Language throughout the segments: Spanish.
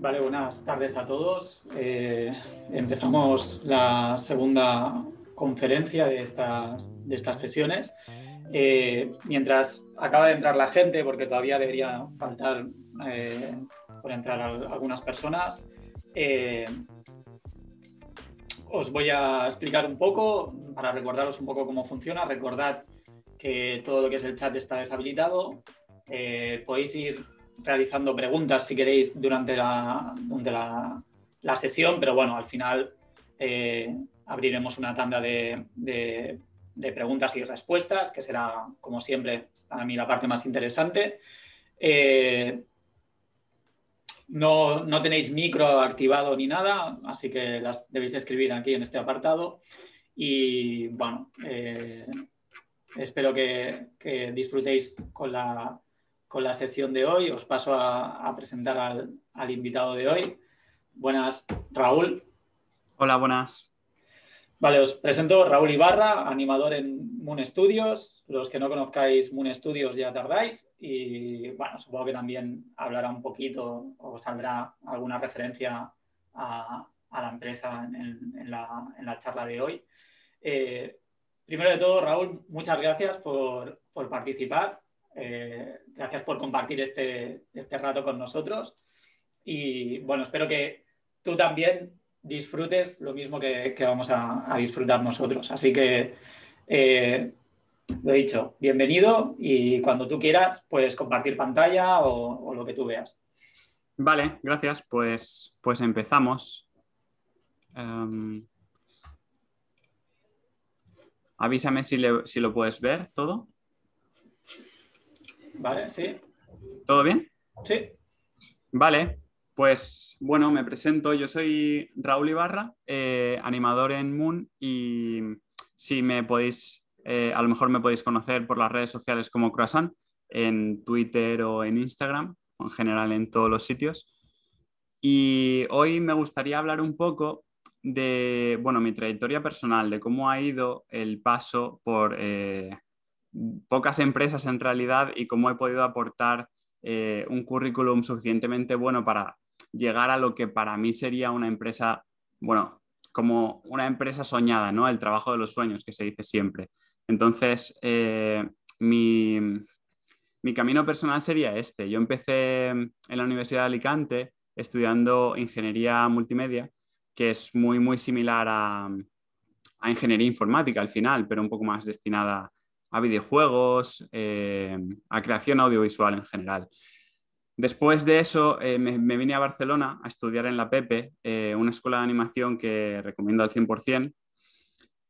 Vale, buenas tardes a todos. Eh, empezamos la segunda conferencia de estas, de estas sesiones. Eh, mientras acaba de entrar la gente, porque todavía debería faltar eh, por entrar algunas personas, os voy a explicar un poco, para recordaros un poco cómo funciona. Recordad que todo lo que es el chat está deshabilitado. podéis ir realizando preguntas, si queréis, durante la, la, sesión, pero bueno, al final eh, abriremos una tanda de, de, preguntas y respuestas, que será, como siempre, para mí la parte más interesante. Eh, no, no, tenéis micro activado ni nada, así que las debéis escribir aquí en este apartado. Y bueno, eh, espero que disfrutéis con la, con la sesión de hoy. Os paso a, presentar al, invitado de hoy. Buenas, Raúl. Hola, buenas. Vale, os presento Raúl Ibarra, animador en Moon Studios. Los que no conozcáis Moon Studios ya tardáis y bueno, supongo que también hablará un poquito o saldrá alguna referencia a, la empresa en, la, charla de hoy. Eh, primero de todo, Raúl, muchas gracias por participar eh, gracias por compartir este, este, rato con nosotros. Y bueno, espero que tú también disfrutes lo mismo que, vamos a, disfrutar nosotros. Así que, eh, lo lo dicho, bienvenido y cuando tú quieras puedes compartir pantalla o, lo que tú veas. Vale, gracias. Pues, pues empezamos. Em, avísame si lo puedes ver todo. Vale, sí. ¿Todo bien? Sí. Vale, pues bueno, me presento. Yo soy Raúl Ibarra, eh, animador en Moon y si me podéis, eh, a lo mejor me podéis conocer por las redes sociales como Croissant, en Twitter o en Instagram, o en general en todos los sitios. Y hoy me gustaría hablar un poco de, bueno, mi trayectoria personal, de cómo ha ido el paso por... Eh, pocas empresas en realidad y cómo he podido aportar eh, un currículum suficientemente bueno para llegar a lo que para mí sería una empresa, bueno, como una empresa soñada, ¿no? El trabajo de los sueños que se dice siempre. Entonces, eh, mi, mi camino personal sería este. Yo empecé en la Universidad de Alicante estudiando ingeniería multimedia, que es muy, muy similar a, a ingeniería informática al final, pero un poco más destinada a a videojuegos, eh, a creación audiovisual en general. Después de eso eh, me, vine a Barcelona a estudiar en la Pepe, eh, una escuela de animación que recomiendo al 100%.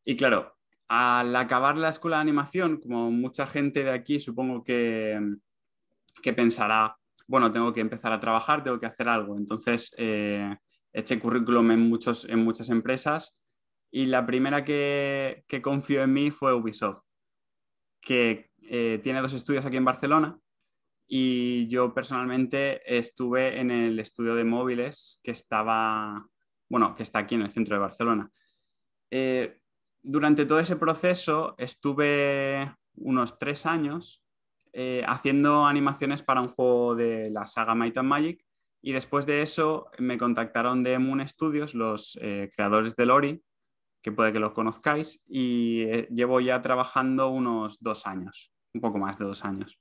Y claro, al acabar la escuela de animación, como mucha gente de aquí supongo que, pensará, bueno, tengo que empezar a trabajar, tengo que hacer algo. Entonces, eché currículum en, muchos, en muchas empresas y la primera que, que confió en mí fue Ubisoft que eh, tiene dos estudios aquí en Barcelona y yo personalmente estuve en el estudio de móviles que estaba, bueno, que está aquí en el centro de Barcelona. Eh, durante todo ese proceso estuve unos tres años eh, haciendo animaciones para un juego de la saga Might and Magic y después de eso me contactaron de Moon Studios, los creadores de Lori, que puede que los conozcáis, y eh, llevo ya trabajando unos dos años, un poco más de dos años.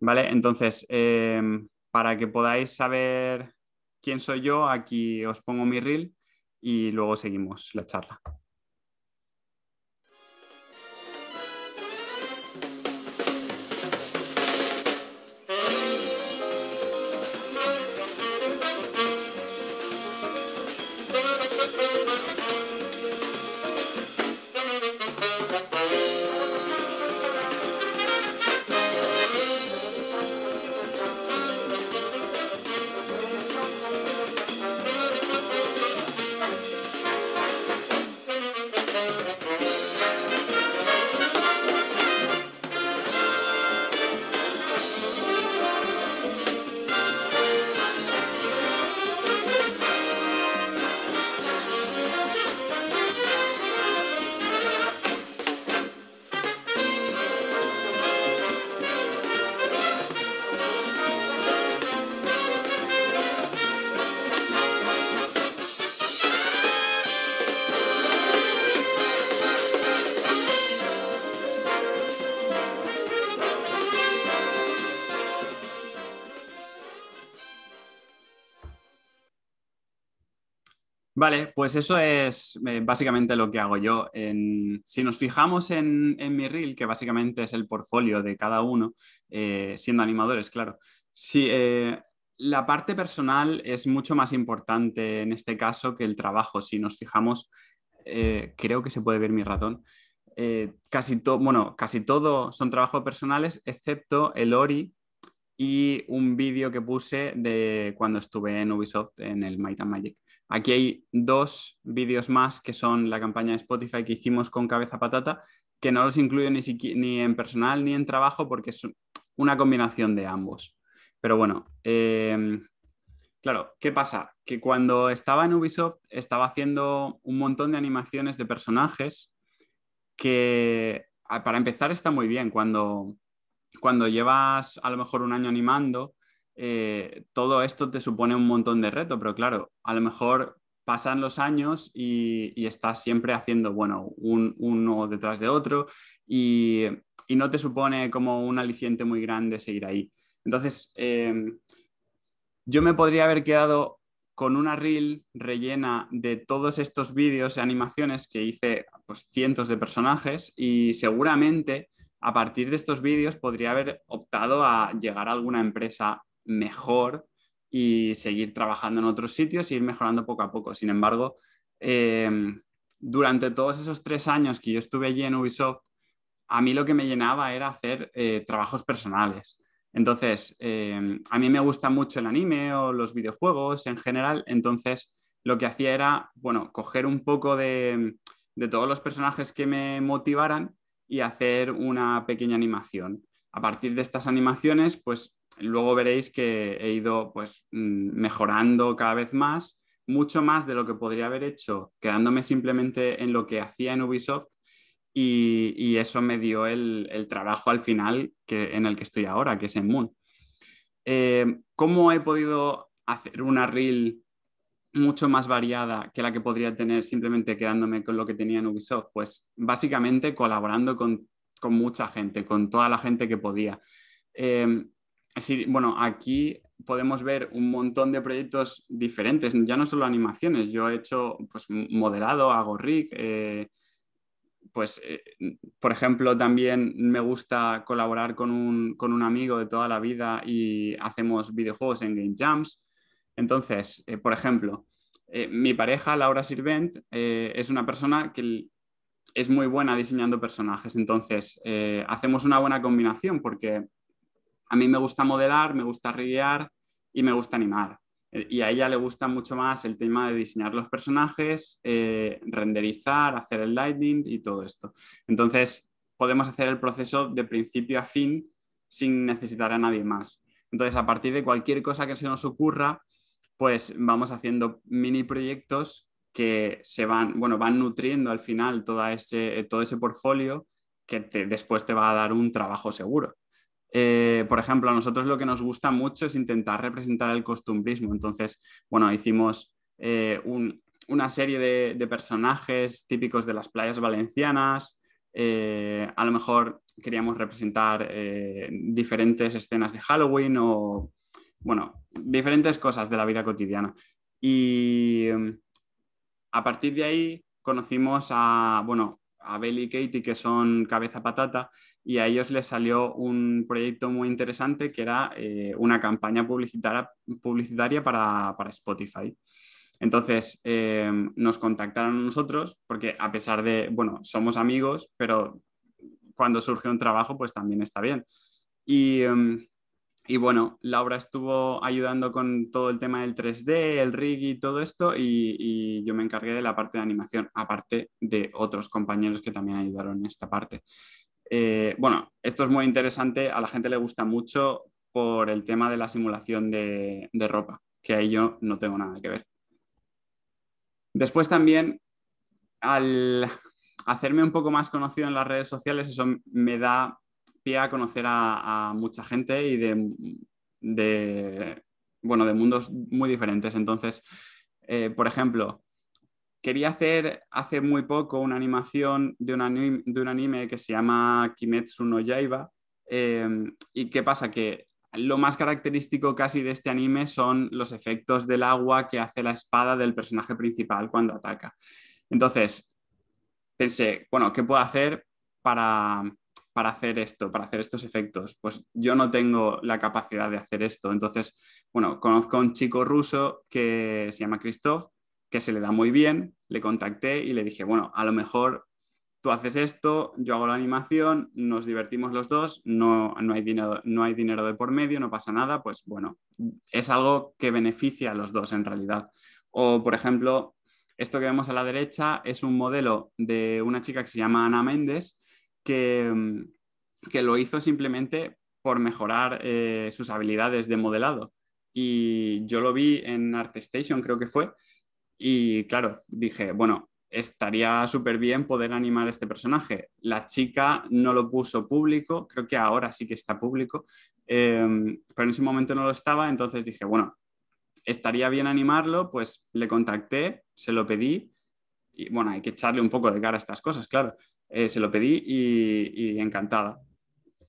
¿Vale? Entonces, em, para que podáis saber quién soy yo, aquí os pongo mi reel y luego seguimos la charla. Vale, pues eso es eh, básicamente lo que hago yo. si nos fijamos en, mi reel, que básicamente es el portfolio de cada uno, eh, siendo animadores, claro, si, eh, la parte personal es mucho más importante en este caso que el trabajo. Si nos fijamos, creo que se puede ver mi ratón. casi, bueno, casi todo son trabajos personales, excepto el Ori, y un vídeo que puse de cuando estuve en Ubisoft en el Might and Magic. Aquí hay dos vídeos más que son la campaña de Spotify que hicimos con Cabeza Patata, que no los incluyo ni, en personal ni en trabajo porque es una combinación de ambos. Pero bueno, em, claro, ¿qué pasa? Que cuando estaba en Ubisoft estaba haciendo un montón de animaciones de personajes que para empezar está muy bien cuando llevas a lo mejor un año animando eh, todo esto te supone un montón de reto, pero claro, a lo mejor pasan los años y, estás siempre haciendo, bueno, uno detrás de otro y, no te supone como un aliciente muy grande seguir ahí. Entonces, eh, yo me podría haber quedado con una reel rellena de todos estos vídeos y animaciones que hice pues cientos de personajes y seguramente a partir de estos vídeos podría haber optado a llegar a alguna empresa mejor y seguir trabajando en otros sitios y e ir mejorando poco a poco. Sin embargo, eh, durante todos esos tres años que yo estuve allí en Ubisoft, a mí lo que me llenaba era hacer eh, trabajos personales. Entonces, eh, a mí me gusta mucho el anime o los videojuegos en general, entonces lo que hacía era, bueno, coger un poco de, de todos los personajes que me motivaran y hacer una pequeña animación. A partir de estas animaciones, pues luego veréis que he ido pues, mm, mejorando cada vez más, mucho más de lo que podría haber hecho quedándome simplemente en lo que hacía en Ubisoft y, eso me dio el, trabajo al final que, en el que estoy ahora, que es en Moon. Eh, ¿Cómo he podido hacer una reel mucho más variada que la que podría tener simplemente quedándome con lo que tenía en Ubisoft? Pues básicamente colaborando con, mucha gente, con toda la gente que podía. Eh, bueno, aquí podemos ver un montón de proyectos diferentes, ya no solo animaciones, yo he hecho pues modelado, hago rig, eh, pues eh, por ejemplo también me gusta colaborar con un, amigo de toda la vida y hacemos videojuegos en Game Jams. Entonces, eh, por ejemplo, mi pareja, Laura Sirvent, es una persona que es muy buena diseñando personajes, entonces hacemos una buena combinación porque a mí me gusta modelar, me gusta riguear y me gusta animar. Eh, y a ella le gusta mucho más el tema de diseñar los personajes, eh, renderizar, hacer el lightning y todo esto. Entonces, podemos hacer el proceso de principio a fin sin necesitar a nadie más. Entonces, a partir de cualquier cosa que se nos ocurra, pues vamos haciendo mini proyectos que se van, bueno, van nutriendo al final todo ese, todo ese portfolio que después te va a dar un trabajo seguro. Eh, por ejemplo, a nosotros lo que nos gusta mucho es intentar representar el costumbrismo. Entonces, bueno, hicimos eh, una serie de, personajes típicos de las playas valencianas. Eh, a lo mejor queríamos representar diferentes escenas de Halloween o, bueno, diferentes cosas de la vida cotidiana. Y em, a partir de ahí conocimos a, bueno, a Belle y Katie, que son Cabeza Patata, y a ellos les salió un proyecto muy interesante que era eh, una campaña publicitaria, publicitaria para, Spotify. Entonces eh, nos contactaron nosotros porque a pesar de, bueno, somos amigos, pero cuando surge un trabajo pues también está bien. Y, em, y bueno, Laura estuvo ayudando con todo el tema del 3D, el rig y todo esto y yo me encargué de la parte de animación, aparte de otros compañeros que también ayudaron en esta parte. Eh, bueno, esto es muy interesante, a la gente le gusta mucho por el tema de la simulación de, de ropa, que ahí yo no tengo nada que ver. Después también, al hacerme un poco más conocido en las redes sociales, eso me da pie a conocer a, mucha gente y de, bueno, de mundos muy diferentes. Entonces, eh, por ejemplo, quería hacer hace muy poco una animación de un anime, que se llama Kimetsu no Yaiba. Em, ¿Y qué pasa? Que lo más característico casi de este anime son los efectos del agua que hace la espada del personaje principal cuando ataca. Entonces, pensé, bueno, ¿qué puedo hacer para, para hacer esto, para hacer estos efectos? Pues yo no tengo la capacidad de hacer esto. Entonces, bueno, conozco a un chico ruso que se llama Christoph que se le da muy bien, le contacté y le dije, bueno, a lo mejor tú haces esto, yo hago la animación, nos divertimos los dos, no, hay, dinero, no hay dinero de por medio, no pasa nada, pues bueno, es algo que beneficia a los dos en realidad. O, por ejemplo, esto que vemos a la derecha es un modelo de una chica que se llama Ana Méndez, que, que lo hizo simplemente por mejorar eh, sus habilidades de modelado. Y yo lo vi en ArtStation, creo que fue, y claro, dije, bueno, estaría súper bien poder animar este personaje. La chica no lo puso público, creo que ahora sí que está público, em, pero en ese momento no lo estaba, entonces dije, bueno, estaría bien animarlo, pues le contacté, se lo pedí, y bueno, hay que echarle un poco de cara a estas cosas, claro, eh, se lo pedí y, encantada.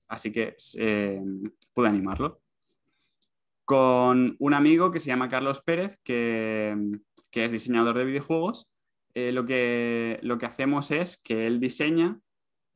Así que eh, pude animarlo. Con un amigo que se llama Carlos Pérez, que que es diseñador de videojuegos, eh, lo, que, lo que hacemos es que él diseña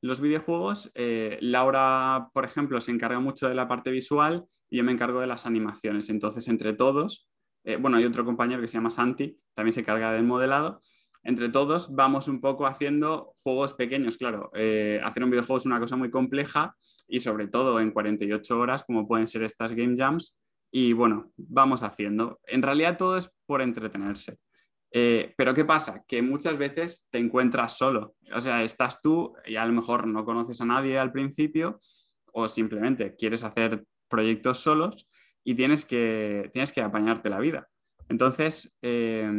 los videojuegos. Eh, Laura, por ejemplo, se encarga mucho de la parte visual y yo me encargo de las animaciones. Entonces, entre todos, eh, bueno, hay otro compañero que se llama Santi, también se encarga del modelado. Entre todos vamos un poco haciendo juegos pequeños, claro. hacer un videojuego es una cosa muy compleja y sobre todo en 48 horas, como pueden ser estas game jams. Y bueno, vamos haciendo. En realidad todo es por entretenerse. Eh, pero ¿qué pasa? Que muchas veces te encuentras solo. O sea, estás tú y a lo mejor no conoces a nadie al principio o simplemente quieres hacer proyectos solos y tienes que, tienes que apañarte la vida. Entonces, eh,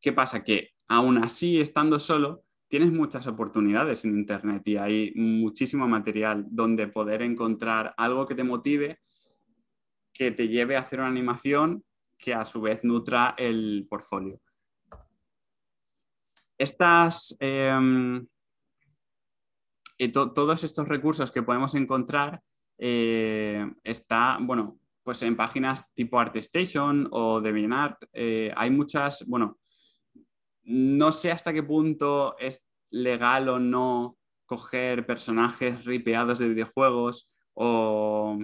¿qué pasa? Que aún así, estando solo, tienes muchas oportunidades en Internet y hay muchísimo material donde poder encontrar algo que te motive, que te lleve a hacer una animación que a su vez nutra el portfolio. Estas, em, eh, todos estos recursos que podemos encontrar eh, está, bueno, pues en páginas tipo ArtStation o DeviantArt eh, hay muchas, bueno, no sé hasta qué punto es legal o no coger personajes ripeados de videojuegos o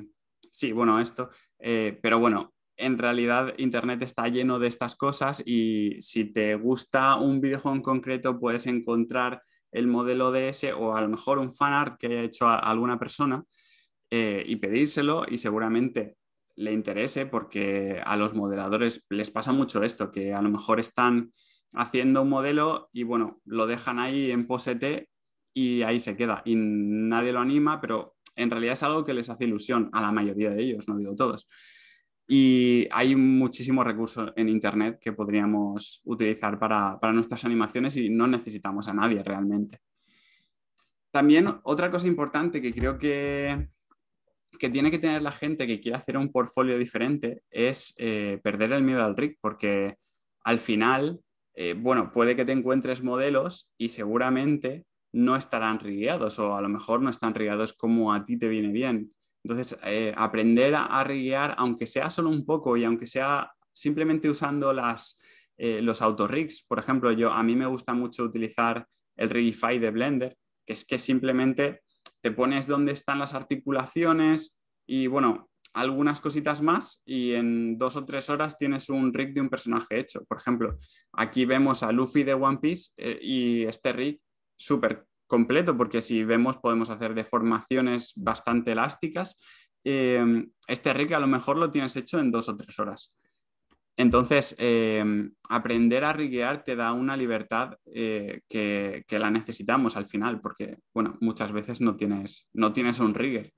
sí, bueno, esto, pero bueno, en realidad Internet está lleno de estas cosas y si te gusta un videojuego en concreto puedes encontrar el modelo de ese o a lo mejor un fanart que haya hecho alguna persona eh, y pedírselo y seguramente le interese porque a los moderadores les pasa mucho esto, que a lo mejor están haciendo un modelo y bueno, lo dejan ahí en posete y ahí se queda y nadie lo anima, pero en realidad es algo que les hace ilusión a la mayoría de ellos, no digo todos. Y hay muchísimos recursos en Internet que podríamos utilizar para, nuestras animaciones y no necesitamos a nadie realmente. También otra cosa importante que creo que, tiene que tener la gente que quiere hacer un portfolio diferente es eh, perder el miedo al trick, porque al final, eh, bueno, puede que te encuentres modelos y seguramente no estarán rigueados o a lo mejor no están rigueados como a ti te viene bien entonces, eh, aprender a, riguear, aunque sea solo un poco y aunque sea simplemente usando eh, los autorigs, por ejemplo, yo, a mí me gusta mucho utilizar el Rigify de Blender, que es que simplemente te pones dónde están las articulaciones y, bueno, algunas cositas más y en dos o tres horas tienes un rig de un personaje hecho. Por ejemplo, aquí vemos a Luffy de One Piece eh, y este rig súper completo, porque si vemos podemos hacer deformaciones bastante elásticas. Em, este RIC a lo mejor lo tienes hecho en dos o tres horas. Entonces, em, aprender a riguear te da una libertad eh, que, la necesitamos al final, porque, bueno, muchas veces no tienes, no tienes un rigger.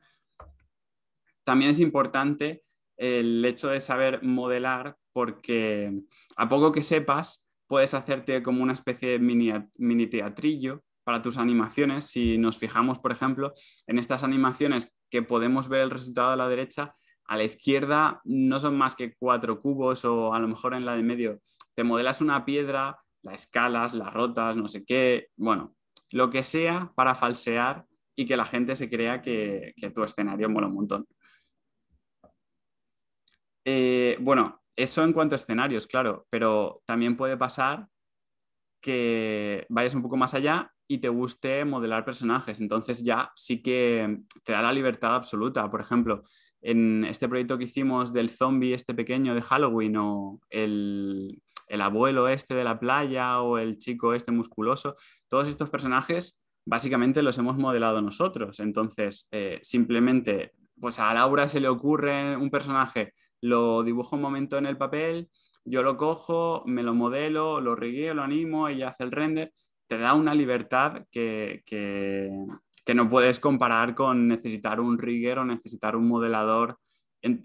También es importante el hecho de saber modelar, porque a poco que sepas, puedes hacerte como una especie de mini teatrillo para tus animaciones. Si nos fijamos, por ejemplo, en estas animaciones que podemos ver el resultado a la derecha, a la izquierda no son más que cuatro cubos o a lo mejor en la de medio te modelas una piedra, la escalas, las rotas, no sé qué, bueno, lo que sea para falsear y que la gente se crea que, tu escenario mola un montón. Eh, bueno, eso en cuanto a escenarios, claro, pero también puede pasar que vayas un poco más allá y te guste modelar personajes. Entonces ya sí que te da la libertad absoluta. Por ejemplo, en este proyecto que hicimos del zombie este pequeño de Halloween o el, abuelo este de la playa o el chico este musculoso, todos estos personajes básicamente los hemos modelado nosotros. Entonces, eh, simplemente, pues a Laura se le ocurre un personaje, lo dibujo un momento en el papel, yo lo cojo, me lo modelo, lo rigueo, lo animo, ella hace el render te da una libertad que, no puedes comparar con necesitar un rigger o necesitar un modelador.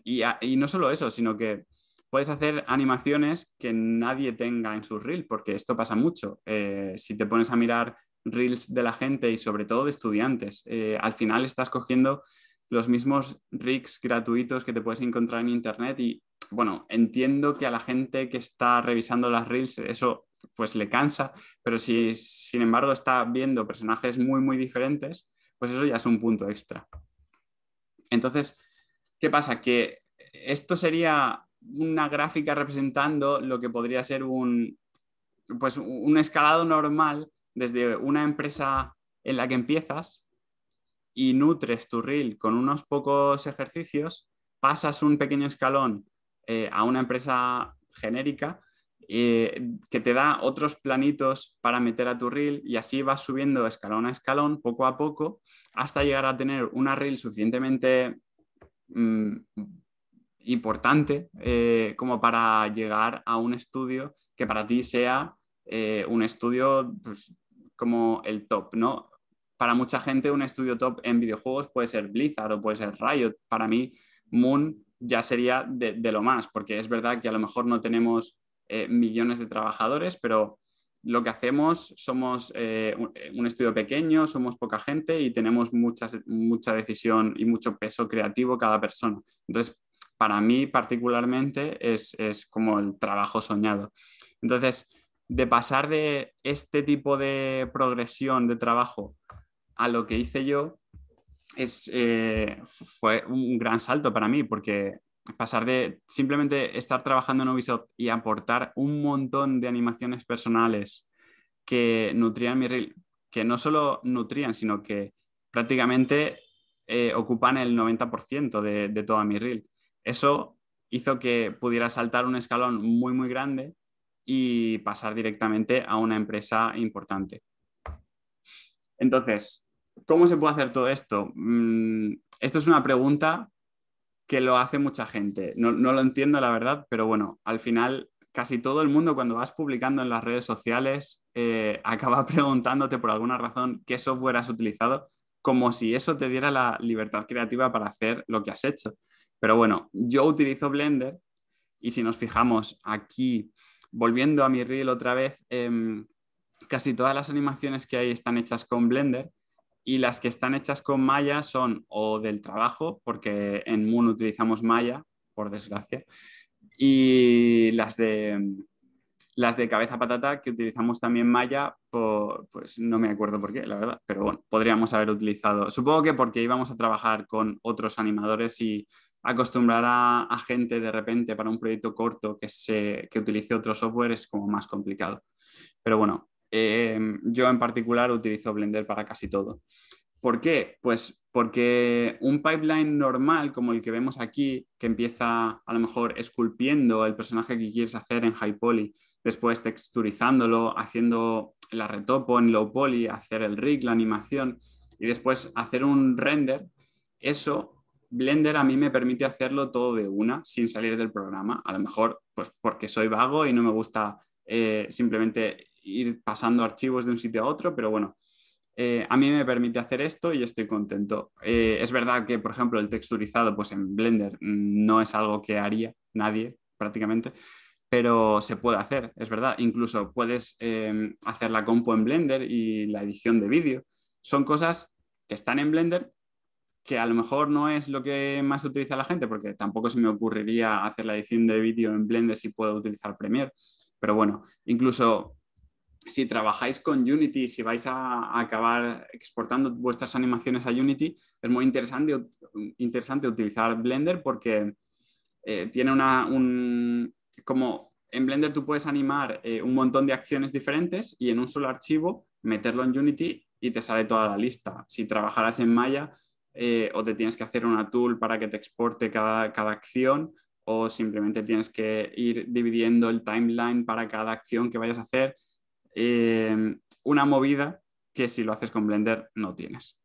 Y, no solo eso, sino que puedes hacer animaciones que nadie tenga en su reel, porque esto pasa mucho. Eh, si te pones a mirar reels de la gente y sobre todo de estudiantes, eh, al final estás cogiendo los mismos rigs gratuitos que te puedes encontrar en Internet y bueno, entiendo que a la gente que está revisando las reels eso pues le cansa, pero si sin embargo está viendo personajes muy, muy diferentes, pues eso ya es un punto extra. Entonces, ¿qué pasa? Que esto sería una gráfica representando lo que podría ser un, pues, un escalado normal desde una empresa en la que empiezas y nutres tu reel con unos pocos ejercicios, pasas un pequeño escalón eh, a una empresa genérica eh, que te da otros planitos para meter a tu reel y así vas subiendo escalón a escalón, poco a poco, hasta llegar a tener una reel suficientemente mm, importante eh, como para llegar a un estudio que para ti sea un estudio pues, como el top, ¿no? Para mucha gente un estudio top en videojuegos puede ser Blizzard o puede ser Riot. Para mí, Moon ya sería de, lo más, porque es verdad que a lo mejor no tenemos eh, millones de trabajadores, pero lo que hacemos somos eh, eh, un, estudio pequeño, somos poca gente y tenemos mucha decisión y mucho peso creativo cada persona. Entonces, para mí particularmente es, es como el trabajo soñado. Entonces, de pasar de este tipo de progresión de trabajo a lo que hice yo, eh, fue un gran salto para mí porque pasar de simplemente estar trabajando en Ubisoft y aportar un montón de animaciones personales que nutrían mi reel, que no solo nutrían, sino que prácticamente eh, ocupan el 90% de, de toda mi reel. Eso hizo que pudiera saltar un escalón muy, muy grande y pasar directamente a una empresa importante. Entonces, ¿Cómo se puede hacer todo esto? Mm, esto es una pregunta que lo hace mucha gente. No, lo entiendo, la verdad, pero bueno, al final casi todo el mundo cuando vas publicando en las redes sociales eh, acaba preguntándote por alguna razón qué software has utilizado, como si eso te diera la libertad creativa para hacer lo que has hecho. Pero bueno, yo utilizo Blender y si nos fijamos aquí, volviendo a mi reel otra vez, em, casi todas las animaciones que hay están hechas con Blender y las que están hechas con malla son o del trabajo, porque en Moon utilizamos malla, por desgracia, y las de, las de cabeza patata, que utilizamos también malla, pues no me acuerdo por qué, la verdad, pero bueno, podríamos haber utilizado, supongo que porque íbamos a trabajar con otros animadores y acostumbrar a, gente de repente para un proyecto corto que, se, que utilice otro software es como más complicado. Pero bueno, Em, yo en particular utilizo Blender para casi todo. ¿Por qué? Pues porque un pipeline normal como el que vemos aquí, que empieza a lo mejor esculpiendo el personaje que quieres hacer en high poly, después texturizándolo, haciendo la retopo en low poly, hacer el rig, la animación y después hacer un render, eso Blender a mí me permite hacerlo todo de una sin salir del programa. A lo mejor pues porque soy vago y no me gusta eh, simplemente ir pasando archivos de un sitio a otro, pero bueno, eh, a mí me permite hacer esto y estoy contento. Eh, es verdad que, por ejemplo, el texturizado, pues en Blender no es algo que haría nadie prácticamente, pero se puede hacer, es verdad. Incluso puedes em, hacer la compo en Blender y la edición de vídeo. Son cosas que están en Blender que a lo mejor no es lo que más utiliza la gente, porque tampoco se me ocurriría hacer la edición de vídeo en Blender si puedo utilizar Premiere. Pero bueno, incluso si trabajáis con Unity, si vais a acabar exportando vuestras animaciones a Unity, es muy interesante, utilizar Blender porque eh, tiene un, como en Blender tú puedes animar eh, un montón de acciones diferentes y en un solo archivo meterlo en Unity y te sale toda la lista. Si trabajarás en Maya eh, o te tienes que hacer una tool para que te exporte cada, cada acción o simplemente tienes que ir dividiendo el timeline para cada acción que vayas a hacer Em, una movida que si lo haces con Blender no tienes.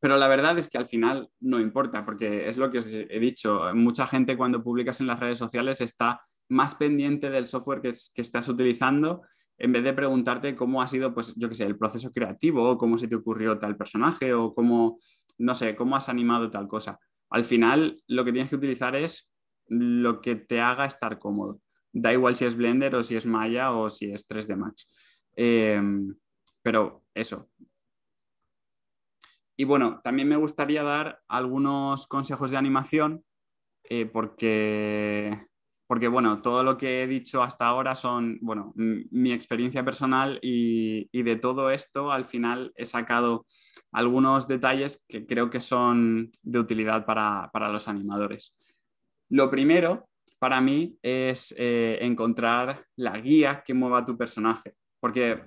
Pero la verdad es que al final no importa, porque es lo que os he dicho, mucha gente cuando publicas en las redes sociales está más pendiente del software que, estás utilizando en vez de preguntarte cómo ha sido, pues yo qué sé, el proceso creativo o cómo se te ocurrió tal personaje o cómo, no sé, cómo has animado tal cosa. Al final lo que tienes que utilizar es lo que te haga estar cómodo da igual si es Blender o si es Maya o si es 3D Max. Em, pero eso. Y bueno, también me gustaría dar algunos consejos de animación eh, porque, porque, bueno, todo lo que he dicho hasta ahora son, bueno, mi experiencia personal y, y, de todo esto al final he sacado algunos detalles que creo que son de utilidad para, para los animadores. Lo primero para mí es eh, encontrar la guía que mueva a tu personaje. Porque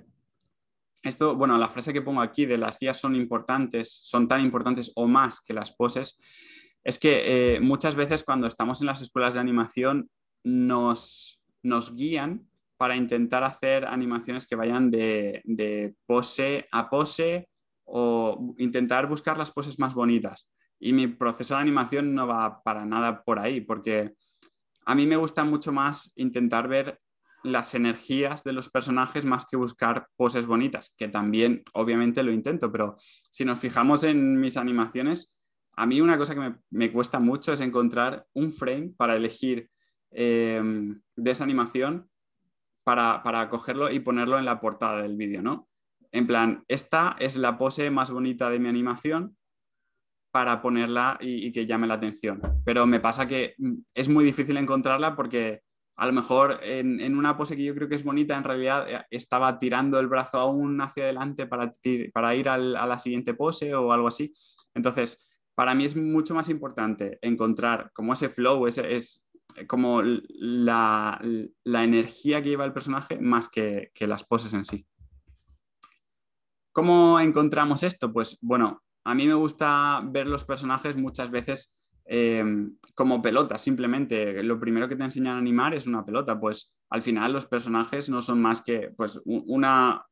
esto, bueno, la frase que pongo aquí de las guías son importantes, son tan importantes o más que las poses, es que eh, muchas veces cuando estamos en las escuelas de animación nos, guían para intentar hacer animaciones que vayan de, de pose a pose o intentar buscar las poses más bonitas. Y mi proceso de animación no va para nada por ahí, porque a mí me gusta mucho más intentar ver las energías de los personajes más que buscar poses bonitas, que también obviamente lo intento, pero si nos fijamos en mis animaciones, a mí una cosa que me, cuesta mucho es encontrar un frame para elegir em, de esa animación para, para, cogerlo y ponerlo en la portada del vídeo, ¿no? En plan, esta es la pose más bonita de mi animación para ponerla y, que llame la atención. Pero me pasa que mm, es muy difícil encontrarla porque a lo mejor en, una pose que yo creo que es bonita, en realidad eh, estaba tirando el brazo aún hacia adelante para, ir a la siguiente pose o algo así. Entonces, para mí es mucho más importante encontrar como ese flow, es como la, energía que lleva el personaje más que las poses en sí. ¿Cómo encontramos esto? Pues bueno, a mí me gusta ver los personajes muchas veces eh, como pelotas, simplemente. Lo primero que te enseñan a animar es una pelota, pues al final los personajes no son más que pues, una,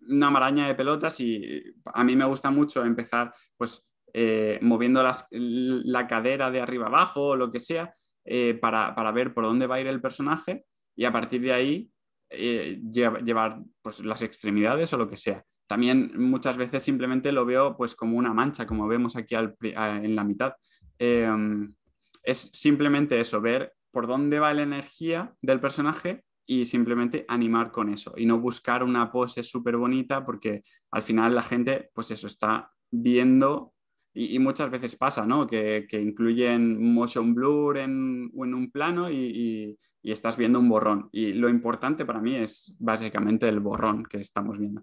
maraña de pelotas y a mí me gusta mucho empezar pues eh, moviendo la cadera de arriba abajo o lo que sea eh, para, para, ver por dónde va a ir el personaje y a partir de ahí llevar pues, las extremidades o lo que sea. También muchas veces simplemente lo veo pues como una mancha, como vemos aquí en la mitad. Em, es simplemente eso, ver por dónde va la energía del personaje y simplemente animar con eso y no buscar una pose súper bonita porque al final la gente pues eso está viendo y, muchas veces pasa, ¿no? Que, incluyen motion blur en, en un plano y, y, estás viendo un borrón y lo importante para mí es básicamente el borrón que estamos viendo.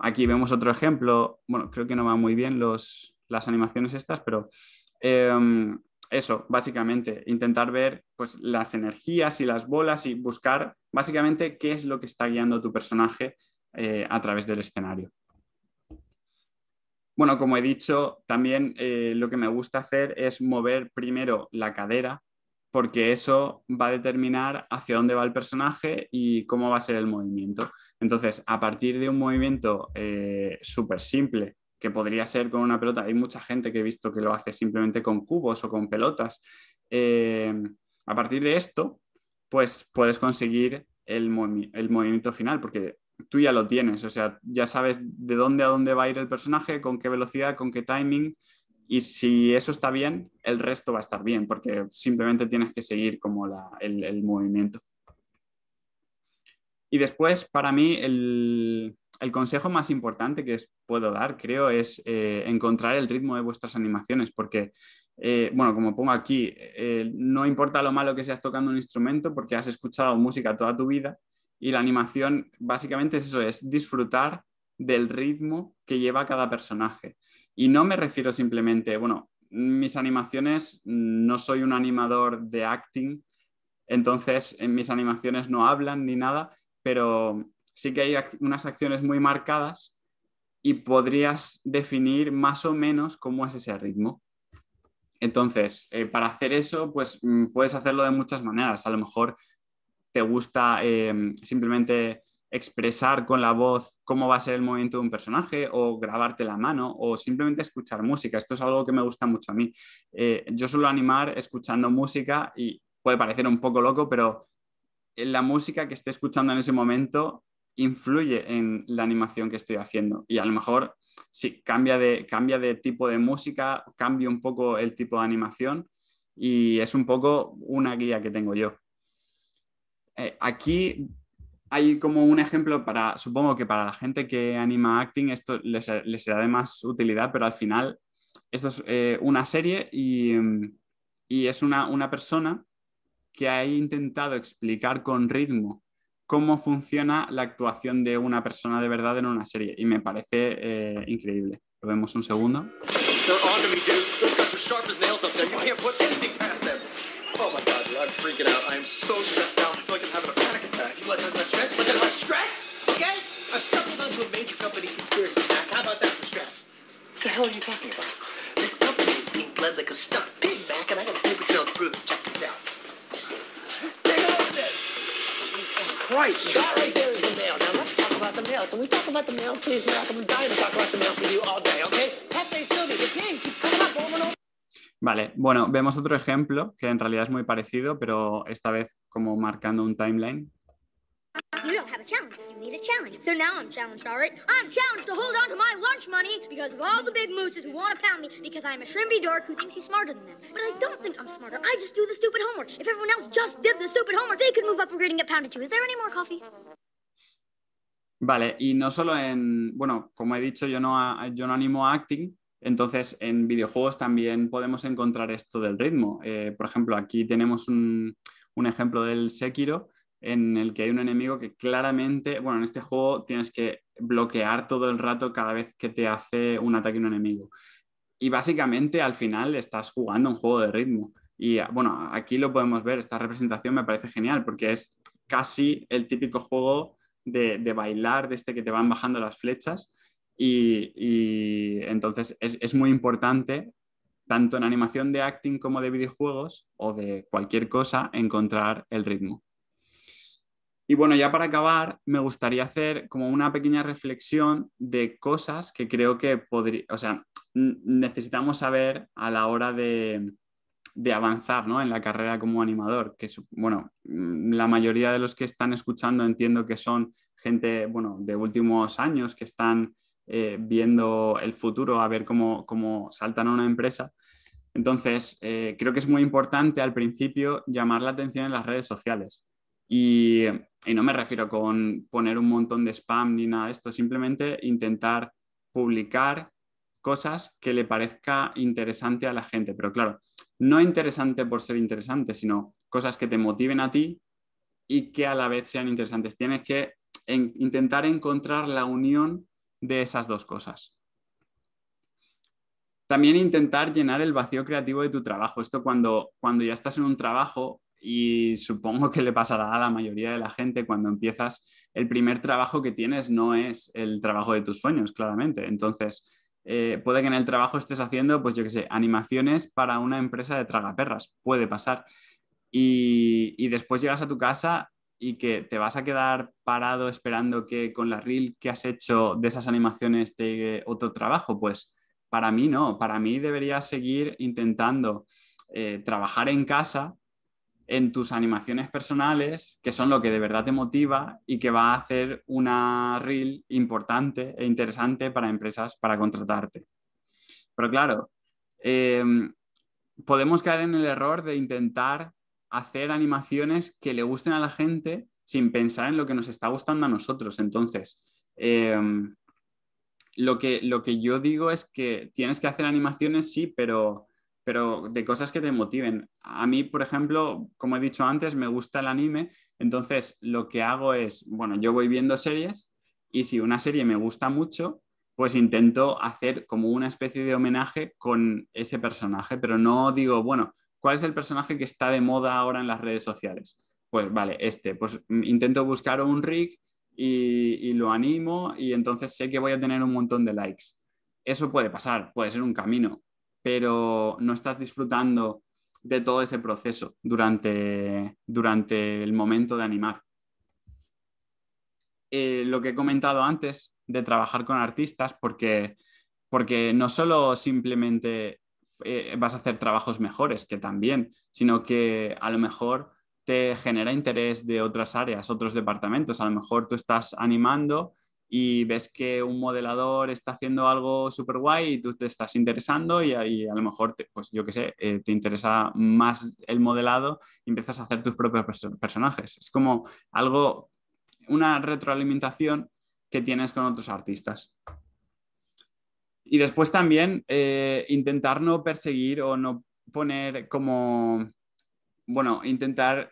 Aquí vemos otro ejemplo, bueno, creo que no van muy bien las animaciones estas, pero em, eso, básicamente, intentar ver pues, las energías y las bolas y buscar básicamente qué es lo que está guiando tu personaje eh, a través del escenario. Bueno, como he dicho, también eh, lo que me gusta hacer es mover primero la cadera porque eso va a determinar hacia dónde va el personaje y cómo va a ser el movimiento. Entonces, a partir de un movimiento eh, súper simple, que podría ser con una pelota, hay mucha gente que he visto que lo hace simplemente con cubos o con pelotas, eh, a partir de esto, pues puedes conseguir el, el movimiento final, porque tú ya lo tienes, o sea, ya sabes de dónde a dónde va a ir el personaje, con qué velocidad, con qué timing, y si eso está bien, el resto va a estar bien, porque simplemente tienes que seguir como el, movimiento. Y después, para mí, el, consejo más importante que os puedo dar, creo, es eh, encontrar el ritmo de vuestras animaciones, porque, eh, bueno, como pongo aquí, eh, no importa lo malo que seas tocando un instrumento, porque has escuchado música toda tu vida, y la animación básicamente es eso, es disfrutar del ritmo que lleva cada personaje. Y no me refiero simplemente, bueno, mis animaciones, no soy un animador de acting, entonces en eh, mis animaciones no hablan ni nada, pero sí que hay unas acciones muy marcadas y podrías definir más o menos cómo es ese ritmo. Entonces, eh, para hacer eso, pues mm, puedes hacerlo de muchas maneras. A lo mejor te gusta eh, simplemente expresar con la voz cómo va a ser el movimiento de un personaje o grabarte la mano o simplemente escuchar música. Esto es algo que me gusta mucho a mí. Eh, yo suelo animar escuchando música y puede parecer un poco loco, pero la música que esté escuchando en ese momento influye en la animación que estoy haciendo y a lo mejor sí, cambia de, cambia de tipo de música, cambia un poco el tipo de animación y es un poco una guía que tengo yo. Eh, aquí hay como un ejemplo para, supongo que para la gente que anima acting esto les, será de más utilidad, pero al final esto es eh, una serie y, es una, una, persona que ha intentado explicar con ritmo cómo funciona la actuación de una persona de verdad en una serie y me parece eh, increíble. Lo vemos un segundo. Uh, you want to talk stress? Want to about stress? Okay? I stumbled onto a major company conspiracy hack. How about that for stress? What the hell are you talking about? This company is being bled like a stuck pig, back, and I got a paper trail to prove it. Check this out. Take a look at this. Jesus Christ. That right there is the mail. Now let's talk about the mail. Can we talk about the mail, please, Mac? I'm dying to talk about the mail for you all day, okay? Pepe Sylvia, this name keeps coming up over and over. Vale, bueno, vemos otro ejemplo que en realidad es muy parecido, pero esta vez como marcando un timeline You don't have a challenge. You need a challenge. So now I'm challenged, all right? I'm challenged to hold on to my lunch money because of all the big mooses who want to pound me because I'm a shrimpy dork who thinks he's smarter than them. But I don't think I'm smarter. I just do the stupid homework. If everyone else just did the stupid homework, they could move up a grade and get pounded too. Is there any more coffee? Vale, y no solo en, bueno, como he dicho, yo no, yo no animo a acting, entonces en videojuegos también podemos encontrar esto del ritmo. Eh, por ejemplo, aquí tenemos un, un ejemplo del Sekiro, en el que hay un enemigo que claramente, bueno, en este juego tienes que bloquear todo el rato cada vez que te hace un ataque un enemigo. Y básicamente al final estás jugando un juego de ritmo. Y bueno, aquí lo podemos ver, esta representación me parece genial porque es casi el típico juego de, bailar, de este que te van bajando las flechas. Y, entonces es muy importante tanto en animación de acting como de videojuegos o de cualquier cosa, encontrar el ritmo. Y bueno, ya para acabar, me gustaría hacer como una pequeña reflexión de cosas que creo que podría, o sea, necesitamos saber a la hora de, avanzar en la carrera como animador, que bueno, mm, la mayoría de los que están escuchando entiendo que son gente, bueno, de últimos años que están eh, viendo el futuro, a ver cómo, saltan a una empresa. Entonces, eh, creo que es muy importante al principio llamar la atención en las redes sociales. Y, no me refiero con poner un montón de spam ni nada de esto, simplemente intentar publicar cosas que le parezca interesante a la gente. Pero claro, no interesante por ser interesante, sino cosas que te motiven a ti y que a la vez sean interesantes. Tienes que intentar encontrar la unión de esas dos cosas. También intentar llenar el vacío creativo de tu trabajo. Esto cuando, cuando ya estás en un trabajo y supongo que le pasará a la mayoría de la gente cuando empiezas, el primer trabajo que tienes no es el trabajo de tus sueños, claramente. Entonces, eh, puede que en el trabajo estés haciendo, pues yo qué sé, animaciones para una empresa de tragaperras, puede pasar. Y, después llegas a tu casa y que te vas a quedar parado esperando que con la reel que has hecho de esas animaciones te llegue otro trabajo, pues para mí no, para mí deberías seguir intentando eh, trabajar en casa en tus animaciones personales, que son lo que de verdad te motiva y que va a hacer una reel importante e interesante para empresas para contratarte. Pero claro, em, podemos caer en el error de intentar hacer animaciones que le gusten a la gente sin pensar en lo que nos está gustando a nosotros. Entonces, em, lo, que, lo que yo digo es que tienes que hacer animaciones, sí, pero pero de cosas que te motiven. A mí, por ejemplo, como he dicho antes, me gusta el anime, entonces lo que hago es, bueno, yo voy viendo series y si una serie me gusta mucho, pues intento hacer como una especie de homenaje con ese personaje, pero no digo, bueno, ¿cuál es el personaje que está de moda ahora en las redes sociales? Pues vale, este, pues intento buscar un Rick y lo animo y entonces sé que voy a tener un montón de likes. Eso puede pasar, puede ser un camino, pero no estás disfrutando de todo ese proceso durante, el momento de animar. Eh, lo que he comentado antes de trabajar con artistas, porque, no solo simplemente eh, vas a hacer trabajos mejores, que también, sino que a lo mejor te genera interés de otras áreas, otros departamentos. A lo mejor tú estás animando y ves que un modelador está haciendo algo súper guay y tú te estás interesando y, ahí a lo mejor, te, pues yo qué sé, eh, te interesa más el modelado y empiezas a hacer tus propios personajes. Es como algo, una retroalimentación que tienes con otros artistas. Y después también eh, intentar no perseguir o no poner como, bueno, intentar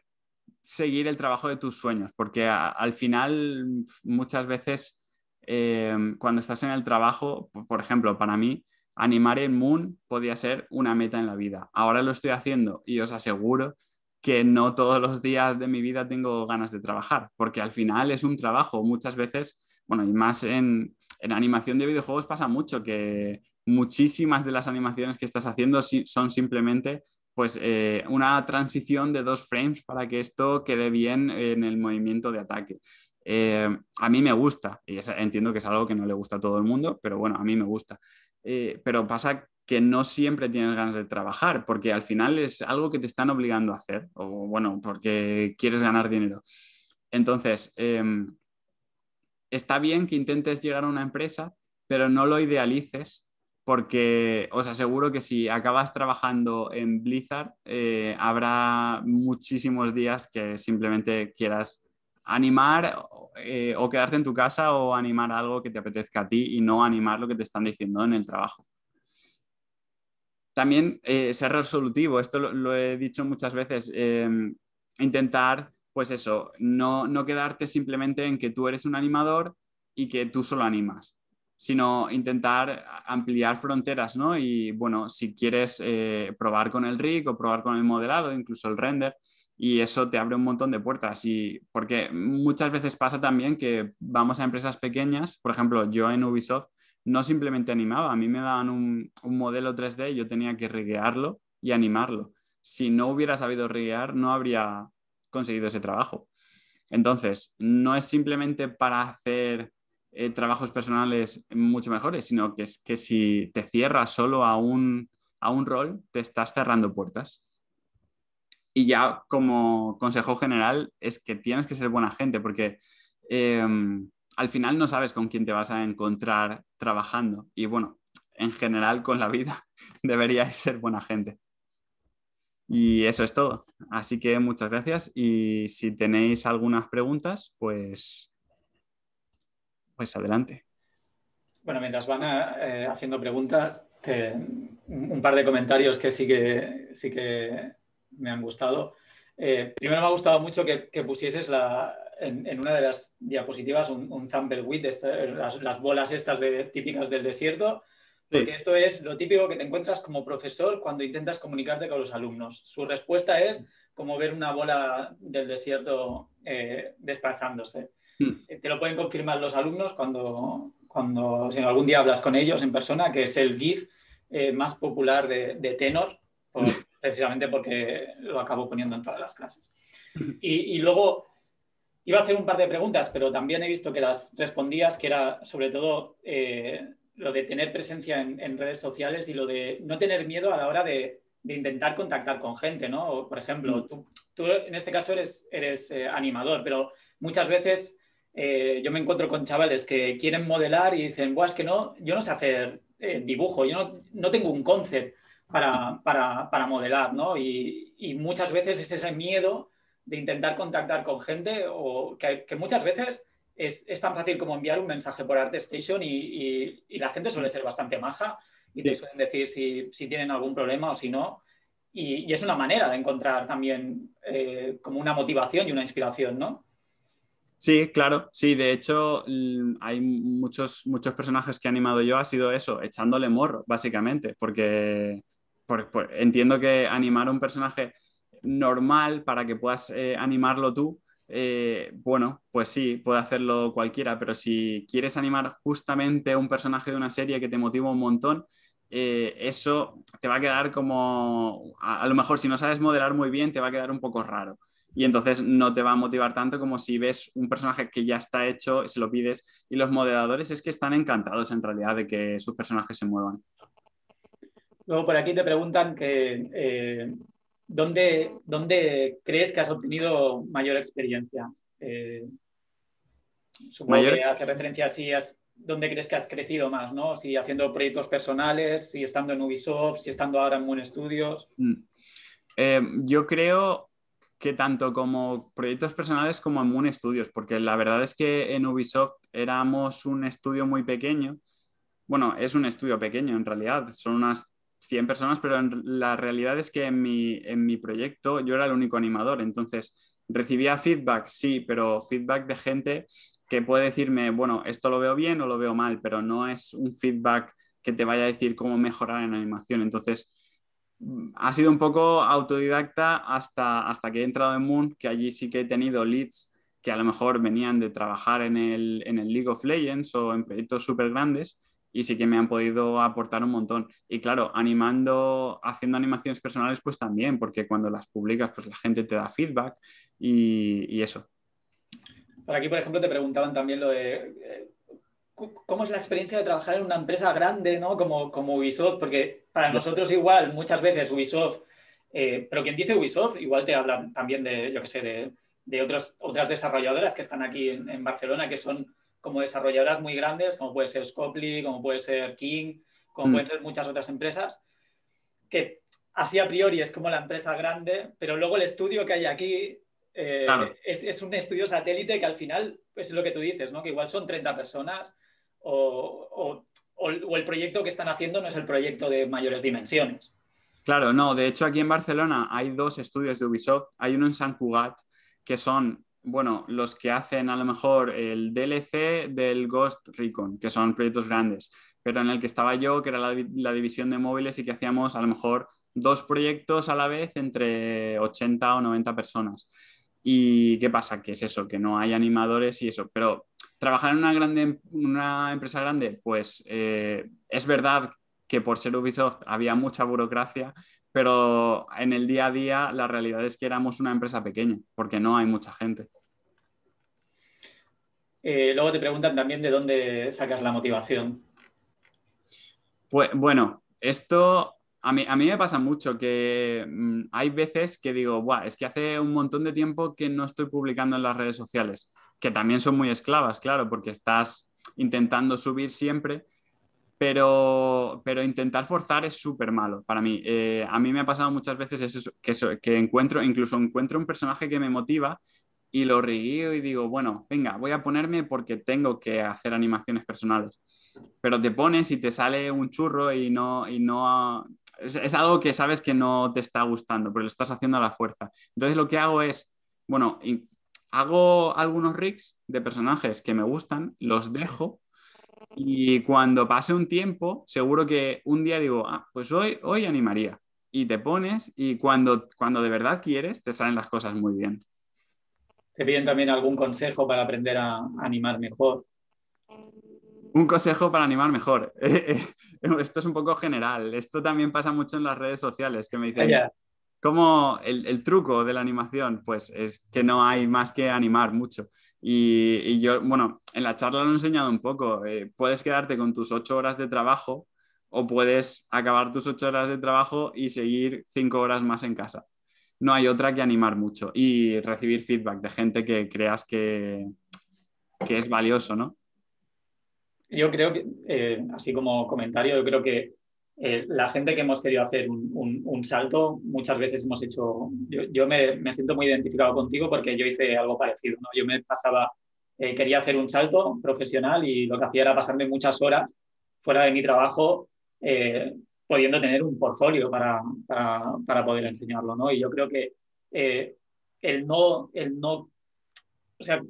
seguir el trabajo de tus sueños, porque al final muchas veces Em, cuando estás en el trabajo, por ejemplo, para mí, animar en Moon podía ser una meta en la vida. Ahora lo estoy haciendo y os aseguro que no todos los días de mi vida tengo ganas de trabajar, porque al final es un trabajo. Muchas veces, bueno, y más en, animación de videojuegos pasa mucho, que muchísimas de las animaciones que estás haciendo son simplemente pues eh, una transición de dos frames para que esto quede bien en el movimiento de ataque. Eh, a mí me gusta, y entiendo que es algo que no le gusta a todo el mundo, pero bueno, a mí me gusta. Eh, pero pasa que no siempre tienes ganas de trabajar, porque al final es algo que te están obligando a hacer, o bueno, porque quieres ganar dinero. Entonces, em, está bien que intentes llegar a una empresa, pero no lo idealices, porque os aseguro que si acabas trabajando en Blizzard, eh, habrá muchísimos días que simplemente quieras animar eh, o quedarte en tu casa o animar algo que te apetezca a ti y no animar lo que te están diciendo en el trabajo. También eh, ser resolutivo, esto lo, he dicho muchas veces, em, intentar, pues eso, no, no quedarte simplemente en que tú eres un animador y que tú solo animas, sino intentar ampliar fronteras, ¿no? Y bueno, si quieres eh, probar con el RIC o probar con el modelado, incluso el render, y eso te abre un montón de puertas. Y porque muchas veces pasa también que vamos a empresas pequeñas, por ejemplo, yo en Ubisoft no simplemente animaba, a mí me daban un, modelo 3D y yo tenía que riguearlo y animarlo. Si no hubiera sabido riguear, no habría conseguido ese trabajo. Entonces, no es simplemente para hacer eh, trabajos personales mucho mejores, sino que es que si te cierras solo a un, a un rol, te estás cerrando puertas. Y ya como consejo general es que tienes que ser buena gente porque em, al final no sabes con quién te vas a encontrar trabajando. Y bueno, en general con la vida deberías ser buena gente. Y eso es todo. Así que muchas gracias y si tenéis algunas preguntas, pues, pues adelante. Bueno, mientras van eh, haciendo preguntas, un par de comentarios que sí que, sí que me han gustado. Eh, primero me ha gustado mucho que, pusieses la, en, una de las diapositivas un, un tumbleweed, este, las, bolas estas de, típicas del desierto, porque esto es lo típico que te encuentras como profesor cuando intentas comunicarte con los alumnos. Su respuesta es como ver una bola del desierto eh, desplazándose. Hmm. Eh, te lo pueden confirmar los alumnos cuando, cuando si algún día hablas con ellos en persona, que es el GIF más popular de, de Tenor, por, precisamente porque lo acabo poniendo en todas las clases. Y, luego iba a hacer un par de preguntas, pero también he visto que las respondías, que era sobre todo eh, lo de tener presencia en, redes sociales y lo de no tener miedo a la hora de, intentar contactar con gente, ¿no? por ejemplo, mm. tú, tú, en este caso eres, eres eh, animador, pero muchas veces... Eh, yo me encuentro con chavales que quieren modelar y dicen, guau, es que no, yo no sé hacer dibujo, yo no, tengo un concepto para, para, para modelar, ¿no? Y, y, muchas veces es ese miedo de intentar contactar con gente o que, muchas veces es, es, tan fácil como enviar un mensaje por ArtStation y, y, la gente suele ser bastante maja y te suelen decir si, si tienen algún problema o si no. Y, y, es una manera de encontrar también eh, como una motivación y una inspiración, ¿no? Sí, claro, sí, de hecho mm, hay muchos, muchos personajes que he animado yo, ha sido eso, echándole morro, básicamente, porque entiendo que animar un personaje normal para que puedas eh, animarlo tú, eh, bueno, pues sí, puede hacerlo cualquiera, pero si quieres animar justamente un personaje de una serie que te motiva un montón, eh, eso te va a quedar como, a, a, lo mejor si no sabes modelar muy bien, te va a quedar un poco raro. Y entonces no te va a motivar tanto como si ves un personaje que ya está hecho, se lo pides. Y los modeladores es que están encantados en realidad de que sus personajes se muevan. Luego por aquí te preguntan que eh, ¿dónde, ¿dónde, crees que has obtenido mayor experiencia. Eh, supongo que hace referencia a dónde crees que has crecido más, ¿no? Si haciendo proyectos personales, si estando en Ubisoft, si estando ahora en Moon Studios. Mm. Eh, yo creo que tanto como proyectos personales como en Moon Studios, porque la verdad es que en Ubisoft éramos un estudio muy pequeño. Bueno, es un estudio pequeño en realidad, son unas 100 personas, pero la realidad es que en mi, proyecto yo era el único animador, entonces recibía feedback, sí, pero feedback de gente que puede decirme, bueno, esto lo veo bien o lo veo mal, pero no es un feedback que te vaya a decir cómo mejorar en animación. Entonces, ha sido un poco autodidacta hasta, hasta que he entrado en Moon, que allí sí que he tenido leads que a lo mejor venían de trabajar en el, en el League of Legends o en proyectos súper grandes, y sí que me han podido aportar un montón. Y claro, animando, haciendo animaciones personales, pues también, porque cuando las publicas, pues la gente te da feedback y, eso. Por aquí, por ejemplo, te preguntaban también lo de eh, cómo es la experiencia de trabajar en una empresa grande, ¿no? Como, Ubisoft, porque para nosotros igual, muchas veces Ubisoft, eh, pero quien dice Ubisoft, igual te hablan también de, yo qué sé, de, otras desarrolladoras que están aquí en Barcelona, que son como desarrolladoras muy grandes, como puede ser Scopely, como puede ser King, como mm. pueden ser muchas otras empresas, que así a priori es como la empresa grande, pero luego el estudio que hay aquí eh, es, un estudio satélite que al final pues es lo que tú dices, ¿no? que igual son 30 personas o, el proyecto que están haciendo no es el proyecto de mayores dimensiones. Claro, no, de hecho aquí en Barcelona hay dos estudios de Ubisoft, hay uno en San Cugat, que son bueno, los que hacen a lo mejor el DLC del Ghost Recon, que son proyectos grandes, pero en el que estaba yo, que era la, división de móviles y que hacíamos a lo mejor dos proyectos a la vez entre 80 o 90 personas. ¿Y qué pasa? Que es eso, que no hay animadores y eso, pero trabajar en una, grande, una empresa grande, pues eh, es verdad que por ser Ubisoft había mucha burocracia, pero en el día a día la realidad es que éramos una empresa pequeña, porque no hay mucha gente. Eh, luego te preguntan también de dónde sacas la motivación. Pues bueno, esto a mí, a mí, me pasa mucho que mm, hay veces que digo, es que hace un montón de tiempo que no estoy publicando en las redes sociales, que también son muy esclavas, claro, porque estás intentando subir siempre, pero, pero intentar forzar es súper malo para mí. Eh, a mí me ha pasado muchas veces eso, que, que encuentro, incluso encuentro un personaje que me motiva y lo río y digo, bueno, venga, voy a ponerme porque tengo que hacer animaciones personales. Pero te pones y te sale un churro y no, y no es, algo que sabes que no te está gustando, pero lo estás haciendo a la fuerza. Entonces lo que hago es, bueno, hago algunos rigs de personajes que me gustan, los dejo y cuando pase un tiempo, seguro que un día digo, ah, pues hoy, hoy animaría. Y te pones y cuando, cuando de verdad quieres, te salen las cosas muy bien te piden también algún consejo para aprender a animar mejor. Un consejo para animar mejor. Eh, eh, esto es un poco general. Esto también pasa mucho en las redes sociales, que me dicen, como ¿cómo el, truco de la animación? Pues es que no hay más que animar mucho. Y, yo, bueno, en la charla lo he enseñado un poco. Eh, puedes quedarte con tus ocho horas de trabajo o puedes acabar tus ocho horas de trabajo y seguir cinco horas más en casa no hay otra que animar mucho y recibir feedback de gente que creas que, es valioso, ¿no? Yo creo que, eh, así como comentario, yo creo que eh, la gente que hemos querido hacer un, salto, muchas veces hemos hecho, yo, me, siento muy identificado contigo porque yo hice algo parecido, ¿no? Yo me pasaba, eh, quería hacer un salto profesional y lo que hacía era pasarme muchas horas fuera de mi trabajo pudiendo tener un portfolio para, poder enseñarlo, ¿no? Y yo creo que eh, el no, el no, o sea,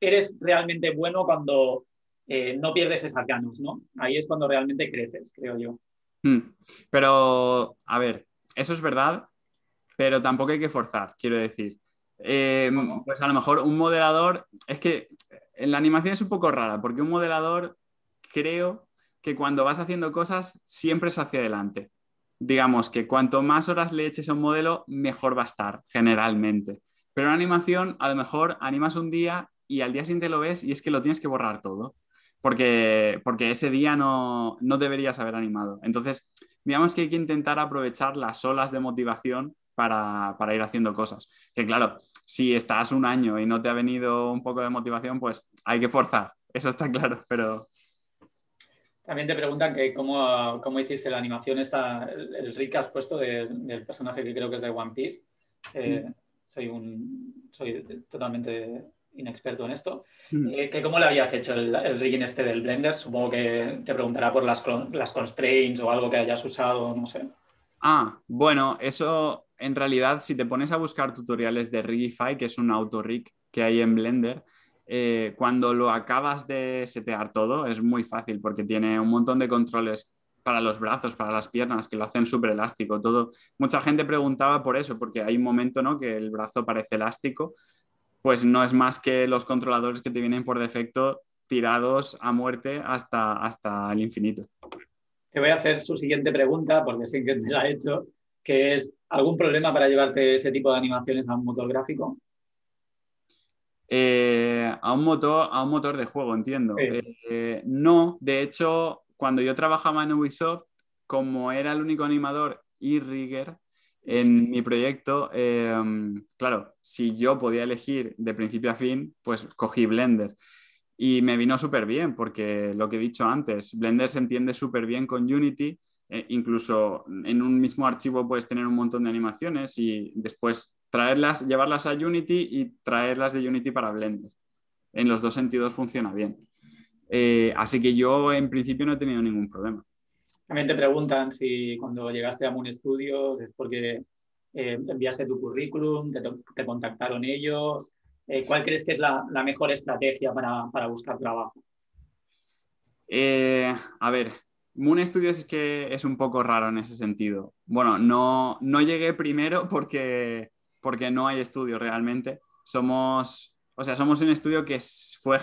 eres realmente bueno cuando eh, no pierdes esas ganas, ¿no? Ahí es cuando realmente creces, creo yo. Hmm. Pero, a ver, eso es verdad, pero tampoco hay que forzar, quiero decir. Em, pues a lo mejor un modelador, es que en eh, la animación es un poco rara, porque un modelador creo que cuando vas haciendo cosas siempre es hacia adelante. Digamos que cuanto más horas le eches a un modelo, mejor va a estar generalmente. Pero en animación, a lo mejor animas un día y al día siguiente lo ves y es que lo tienes que borrar todo, porque, porque ese día no, deberías haber animado. Entonces, digamos que hay que intentar aprovechar las olas de motivación para, para ir haciendo cosas. Que claro, si estás un año y no te ha venido un poco de motivación, pues hay que forzar, eso está claro, pero, también te preguntan que cómo, cómo hiciste la animación, esta, el, rig que has puesto del personaje que creo que es de One Piece. Eh, mm. soy, un, soy totalmente inexperto en esto. Mm. Eh, que ¿Cómo le habías hecho el, rig en este del Blender? Supongo que te preguntará por las, las constraints o algo que hayas usado, no sé. Ah, bueno, eso en realidad, si te pones a buscar tutoriales de Rigify, que es un auto rig que hay en Blender, eh, cuando lo acabas de setear todo es muy fácil porque tiene un montón de controles para los brazos, para las piernas, que lo hacen súper elástico. Todo. Mucha gente preguntaba por eso, porque hay un momento ¿no? que el brazo parece elástico, pues no es más que los controladores que te vienen por defecto tirados a muerte hasta, hasta el infinito. Te voy a hacer su siguiente pregunta, porque sé que te la he hecho, que es, ¿algún problema para llevarte ese tipo de animaciones a un motor gráfico? Eh, a, un motor, a un motor de juego, entiendo. Eh, no, de hecho, cuando yo trabajaba en Ubisoft, como era el único animador y rigger en mi proyecto, em, claro, si yo podía elegir de principio a fin, pues cogí Blender. Y me vino súper bien, porque lo que he dicho antes, Blender se entiende súper bien con Unity. E incluso en un mismo archivo puedes tener un montón de animaciones y después traerlas, llevarlas a Unity y traerlas de Unity para Blender. En los dos sentidos funciona bien. Eh, así que yo en principio no he tenido ningún problema. También te preguntan si cuando llegaste a Moon Studios es porque eh, enviaste tu currículum, te, contactaron ellos. Eh, ¿Cuál crees que es la, mejor estrategia para, buscar trabajo? a ver, Moon Studios es que es un poco raro en ese sentido. Bueno, no, no llegué primero porque porque no hay estudio realmente. Somos, o sea, somos un estudio que fue,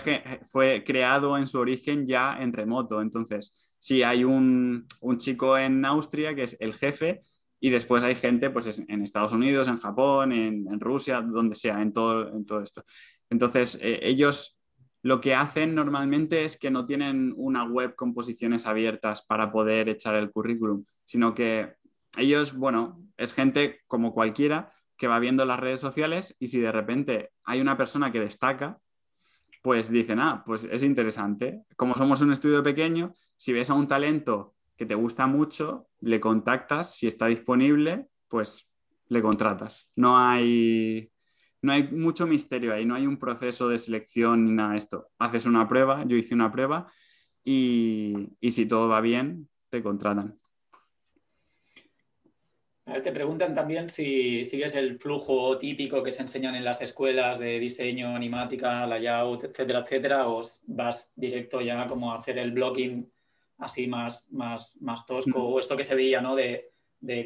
fue creado en su origen ya en remoto. Entonces, sí, hay un, un chico en Austria que es el jefe y después hay gente pues, en Estados Unidos, en Japón, en, Rusia, donde sea, en todo, en todo esto. Entonces, e, ellos lo que hacen normalmente es que no tienen una web con posiciones abiertas para poder echar el currículum, sino que ellos, bueno, es gente como cualquiera que va viendo las redes sociales y si de repente hay una persona que destaca, pues dicen, ah, pues es interesante. Como somos un estudio pequeño, si ves a un talento que te gusta mucho, le contactas, si está disponible, pues le contratas. No hay, no hay mucho misterio ahí, no hay un proceso de selección ni nada de esto. Haces una prueba, yo hice una prueba y, y si todo va bien, te contratan. Te preguntan también si sigues el flujo típico que se enseñan en las escuelas de diseño, animática, layout, etcétera, etcétera, o vas directo ya como a hacer el blocking así más, más, más tosco, mm. o esto que se veía, ¿no? De,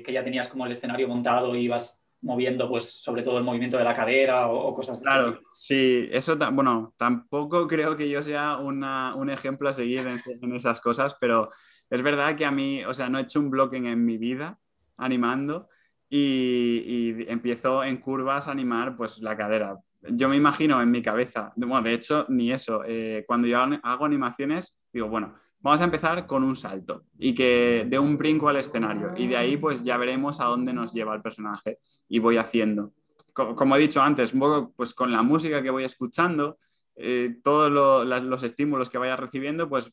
que ya tenías como el escenario montado y vas moviendo, pues, sobre todo el movimiento de la cadera o, cosas así. Este claro, sí, eso, bueno, tampoco creo que yo sea un ejemplo a seguir en, en, esas cosas, pero es verdad que a mí, o sea, no he hecho un blocking en mi vida, animando y, y, empiezo en curvas a animar pues la cadera. Yo me imagino en mi cabeza, bueno, de hecho, ni eso. Eh, cuando yo hago animaciones, digo, bueno, vamos a empezar con un salto y que dé un brinco al escenario y de ahí pues ya veremos a dónde nos lleva el personaje y voy haciendo. como he dicho antes, pues con la música que voy escuchando, eh, todos los estímulos que vaya recibiendo, pues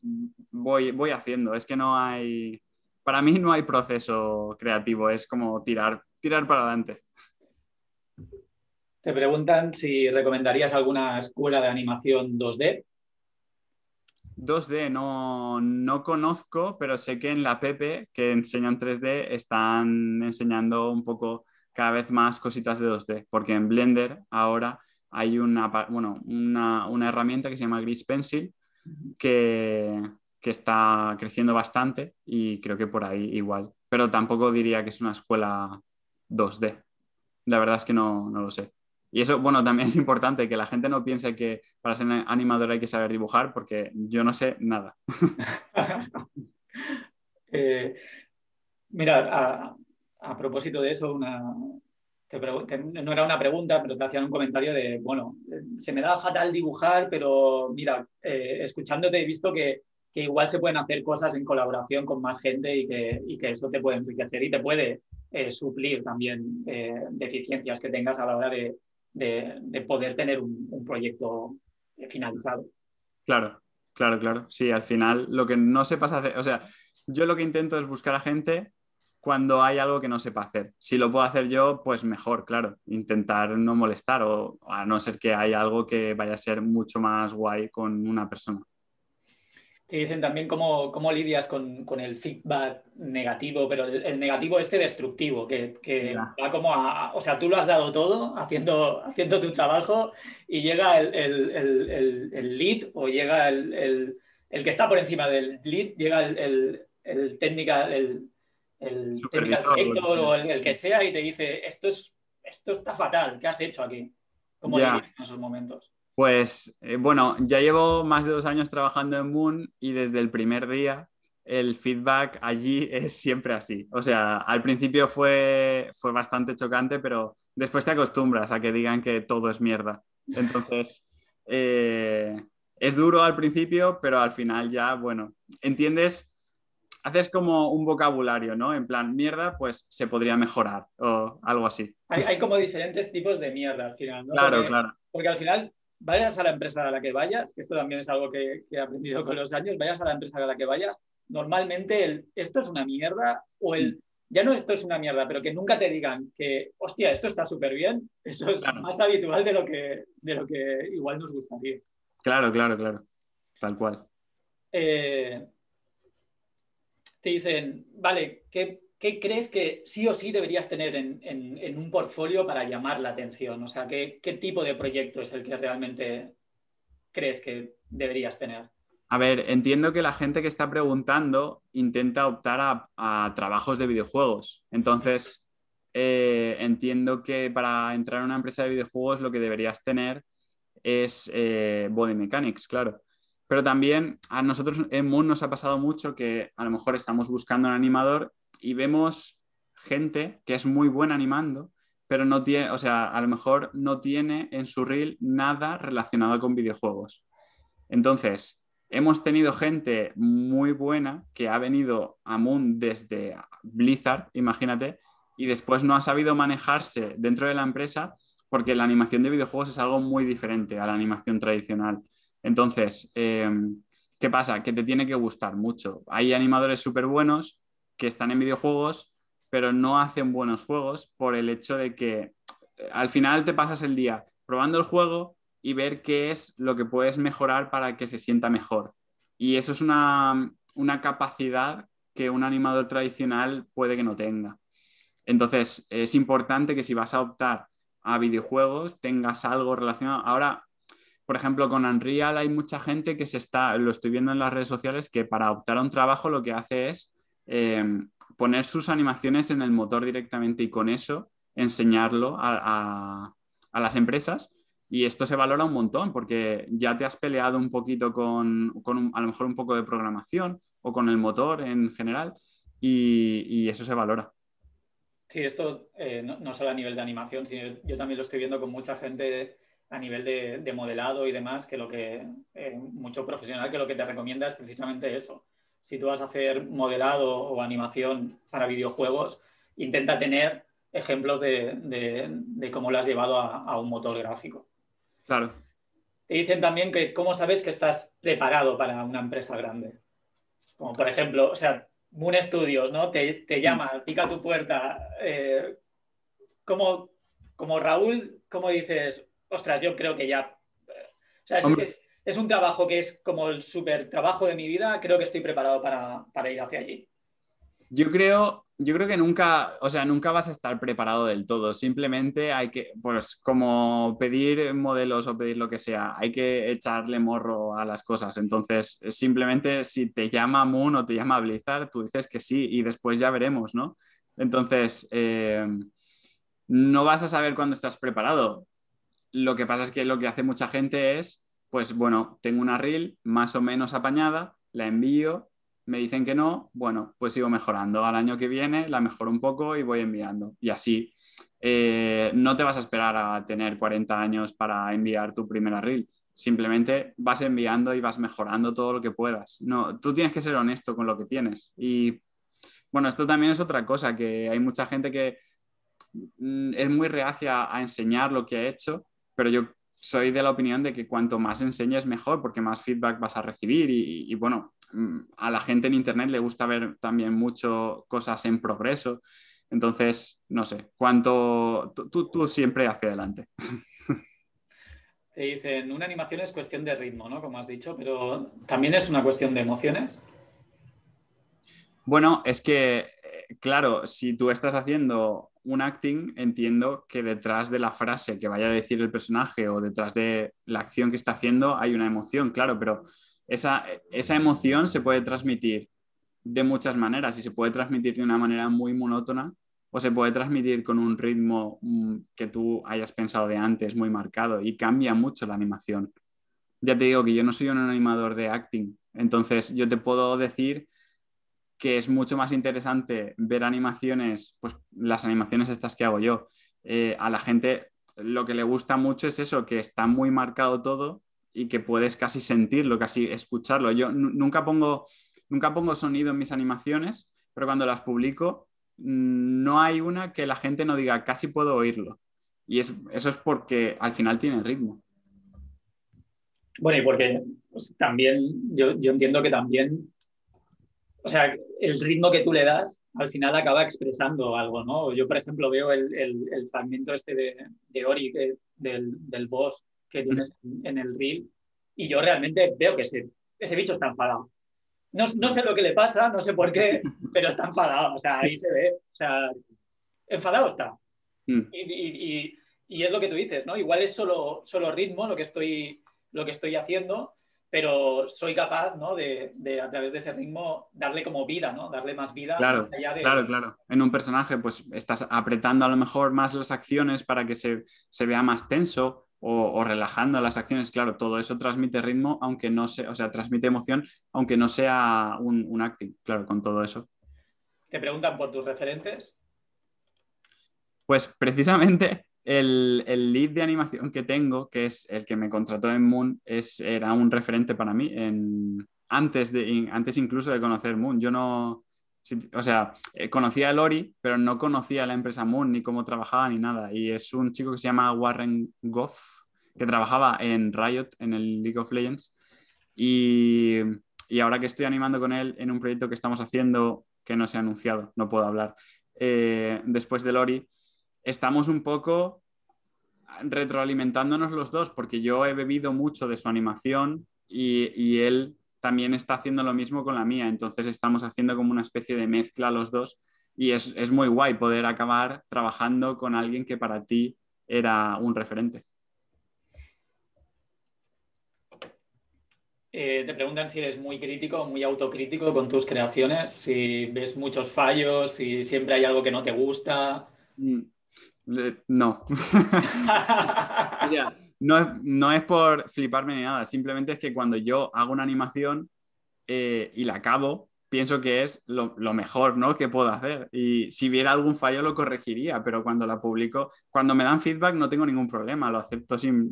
voy, voy haciendo. Es que no hay, para mí no hay proceso creativo, es como tirar, tirar para adelante. Te preguntan si recomendarías alguna escuela de animación 2D. 2D no, no conozco, pero sé que en la Pepe, que enseñan 3D, están enseñando un poco cada vez más cositas de 2D, porque en Blender ahora hay una, bueno, una herramienta que se llama Gris Pencil, que, que está creciendo bastante y creo que por ahí igual. Pero tampoco diría que es una escuela 2D. La verdad es que no, no lo sé. Y eso, bueno, también es importante que la gente no piense que para ser animador hay que saber dibujar, porque yo no sé nada. Eh, mira, a, propósito de eso, una, no era una pregunta, pero te hacían un comentario de, bueno, eh, se me da fatal dibujar, pero mira, eh, escuchándote he visto que que igual se pueden hacer cosas en colaboración con más gente y que, y eso te puede enriquecer y te puede eh, suplir también eh, deficiencias que tengas a la hora de, poder tener un, proyecto eh, finalizado. Claro, claro, claro. Sí, al final lo que no sepas hacer, o sea, yo lo que intento es buscar a gente cuando hay algo que no sepa hacer. Si lo puedo hacer yo, pues mejor, claro, intentar no molestar o a no ser que haya algo que vaya a ser mucho más guay con una persona. Te dicen también cómo, cómo lidias con, el feedback negativo, pero el, negativo este destructivo, que, va como a, O sea, tú lo has dado todo haciendo, haciendo tu trabajo y llega el, lead o llega el, el que está por encima del lead, llega el, el, técnica, el, el o el, que sea y te dice, esto, es, esto está fatal, ¿qué has hecho aquí? ¿Cómo lidias en esos momentos? Pues eh, bueno, ya llevo más de dos años trabajando en Moon y desde el primer día el feedback allí es siempre así. O sea, al principio fue, fue bastante chocante, pero después te acostumbras a que digan que todo es mierda. Entonces, eh, es duro al principio, pero al final ya, bueno, entiendes, haces como un vocabulario, ¿no? En plan, mierda, pues se podría mejorar o algo así. Hay, como diferentes tipos de mierda al final, ¿no? Claro, claro. Porque al final vayas a la empresa a la que vayas, que esto también es algo que, he aprendido con los años, vayas a la empresa a la que vayas, normalmente el esto es una mierda o el ya no esto es una mierda, pero que nunca te digan que, hostia, esto está súper bien, eso es más habitual de lo, que, lo que igual nos gustaría. Claro, claro, claro. Tal cual. Eh, te dicen, vale, ¿qué ¿qué crees que sí o sí deberías tener en, un portfolio para llamar la atención? O sea, ¿qué, tipo de proyecto es el que realmente crees que deberías tener? A ver, entiendo que la gente que está preguntando intenta optar a, trabajos de videojuegos. Entonces, eh, entiendo que para entrar a una empresa de videojuegos lo que deberías tener es eh, Body Mechanics, claro. Pero también a nosotros en Moon nos ha pasado mucho que a lo mejor estamos buscando un animador y vemos gente que es muy buena animando, pero no tiene, o sea, a lo mejor no tiene en su reel nada relacionado con videojuegos. Entonces, hemos tenido gente muy buena que ha venido a Moon desde Blizzard, imagínate, y después no ha sabido manejarse dentro de la empresa porque la animación de videojuegos es algo muy diferente a la animación tradicional. Entonces, em, ¿qué pasa? Que te tiene que gustar mucho. Hay animadores súper buenos, que están en videojuegos, pero no hacen buenos juegos por el hecho de que eh, al final te pasas el día probando el juego y ver qué es lo que puedes mejorar para que se sienta mejor. Y eso es una, capacidad que un animador tradicional puede que no tenga. Entonces, es importante que si vas a optar a videojuegos, tengas algo relacionado. Ahora, por ejemplo, con Unreal hay mucha gente que se está, lo estoy viendo en las redes sociales, que para optar a un trabajo lo que hace es Em, poner sus animaciones en el motor directamente y con eso enseñarlo a, las empresas. Y esto se valora un montón porque ya te has peleado un poquito con, a lo mejor un poco de programación o con el motor en general y, eso se valora. Sí, esto eh, no, solo a nivel de animación, sino yo también lo estoy viendo con mucha gente a nivel de, modelado y demás, que lo que, eh, mucho profesional, que lo que te recomienda es precisamente eso, si tú vas a hacer modelado o animación para videojuegos, intenta tener ejemplos de, cómo lo has llevado a, un motor gráfico. Claro. Te dicen también que cómo sabes que estás preparado para una empresa grande. Como por ejemplo, o sea, Moon Studios, ¿no? Te, te llama, mm. pica tu puerta. Eh, como, como Raúl, ¿cómo dices? Ostras, yo creo que ya. Eh", o sea, es, es un trabajo que es como el super trabajo de mi vida, creo que estoy preparado para, ir hacia allí. Yo creo, yo creo que nunca, o sea, nunca vas a estar preparado del todo. Simplemente hay que, pues, como pedir modelos o pedir lo que sea, hay que echarle morro a las cosas. Entonces, simplemente si te llama Moon o te llama Blizzard, tú dices que sí y después ya veremos, ¿no? Entonces, eh, no vas a saber cuándo estás preparado. Lo que pasa es que lo que hace mucha gente es pues bueno, tengo una reel más o menos apañada, la envío, me dicen que no, bueno, pues sigo mejorando. Al año que viene la mejoro un poco y voy enviando. Y así, eh, no te vas a esperar a tener 40 años para enviar tu primera reel. Simplemente vas enviando y vas mejorando todo lo que puedas. No, tú tienes que ser honesto con lo que tienes. Y bueno, esto también es otra cosa, que hay mucha gente que mm, es muy reacia a enseñar lo que ha hecho, pero yo soy de la opinión de que cuanto más enseñes mejor, porque más feedback vas a recibir y, bueno, mm, a la gente en Internet le gusta ver también mucho cosas en progreso. Entonces, no sé, cuánto tú, tú siempre hacia adelante. Te dicen, una animación es cuestión de ritmo, ¿no? Como has dicho, pero también es una cuestión de emociones. Bueno, es que, eh, claro, si tú estás haciendo un acting, entiendo que detrás de la frase que vaya a decir el personaje o detrás de la acción que está haciendo hay una emoción, claro, pero esa, esa emoción se puede transmitir de muchas maneras y se puede transmitir de una manera muy monótona o se puede transmitir con un ritmo mm, que tú hayas pensado de antes muy marcado y cambia mucho la animación. Ya te digo que yo no soy un animador de acting, entonces yo te puedo decir que es mucho más interesante ver animaciones, pues las animaciones estas que hago yo. Eh, a la gente lo que le gusta mucho es eso, que está muy marcado todo y que puedes casi sentirlo, casi escucharlo. Yo nunca pongo, nunca pongo sonido en mis animaciones, pero cuando las publico mm, no hay una que la gente no diga, casi puedo oírlo. Y eso es porque al final tiene ritmo. Bueno, y porque pues, también, yo, yo, entiendo que también o sea, el ritmo que tú le das al final acaba expresando algo, ¿no? Yo, por ejemplo, veo el, fragmento este de, de Ori, del, del, boss que mm. tienes en, el reel, y yo realmente veo que ese, ese bicho está enfadado. No, no, sé lo que le pasa, no sé por qué, pero está enfadado, o sea, ahí se ve, o sea, enfadado está. Mm. Y, y, y, y, es lo que tú dices, ¿no? Igual es solo, solo ritmo lo que estoy, lo que estoy haciendo, pero soy capaz, De, a través de ese ritmo darle como vida, ¿no? Darle más vida. Claro, claro, claro. En un personaje, pues estás apretando a lo mejor más las acciones para que se, vea más tenso o, relajando las acciones. Claro, todo eso transmite ritmo, aunque no se, o sea, transmite emoción, aunque no sea un, un acting, claro, con todo eso. Te preguntan por tus referentes. Pues precisamente el, el, lead de animación que tengo, que es el que me contrató en Moon, es, era un referente para mí en, antes, de, antes incluso de conocer Moon. Yo no, o sea, eh, conocía a Lori, pero no conocía la empresa Moon, ni cómo trabajaba, ni nada. Y es un chico que se llama Warren Goff, que trabajaba en Riot, en el League of Legends. Y, ahora que estoy animando con él en un proyecto que estamos haciendo que no se ha anunciado, no puedo hablar, eh, después de Lori estamos un poco retroalimentándonos los dos, porque yo he bebido mucho de su animación y, él también está haciendo lo mismo con la mía, entonces estamos haciendo como una especie de mezcla los dos y es, muy guay poder acabar trabajando con alguien que para ti era un referente. Eh, te preguntan si eres muy crítico, muy autocrítico con tus creaciones, si ves muchos fallos, si siempre hay algo que no te gusta. Mm. Eh, no. o sea, no es, por fliparme ni nada, simplemente es que cuando yo hago una animación eh, y la acabo, pienso que es lo, mejor ¿no? que puedo hacer. Y si viera algún fallo lo corregiría, pero cuando la publico, cuando me dan feedback no tengo ningún problema, lo acepto sin,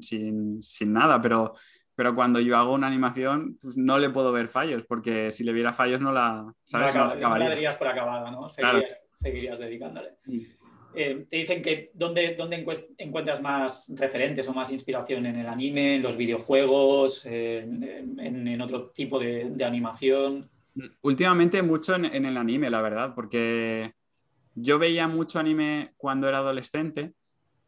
nada, pero, pero cuando yo hago una animación pues, no le puedo ver fallos, porque si le viera fallos no la, ¿sabes? por acabada, ¿no? Seguirías, dedicándole. Mm. Eh, te dicen que dónde, dónde encuentras más referentes o más inspiración en el anime, en los videojuegos, en, otro tipo de, animación. Últimamente mucho en, el anime, la verdad, porque yo veía mucho anime cuando era adolescente.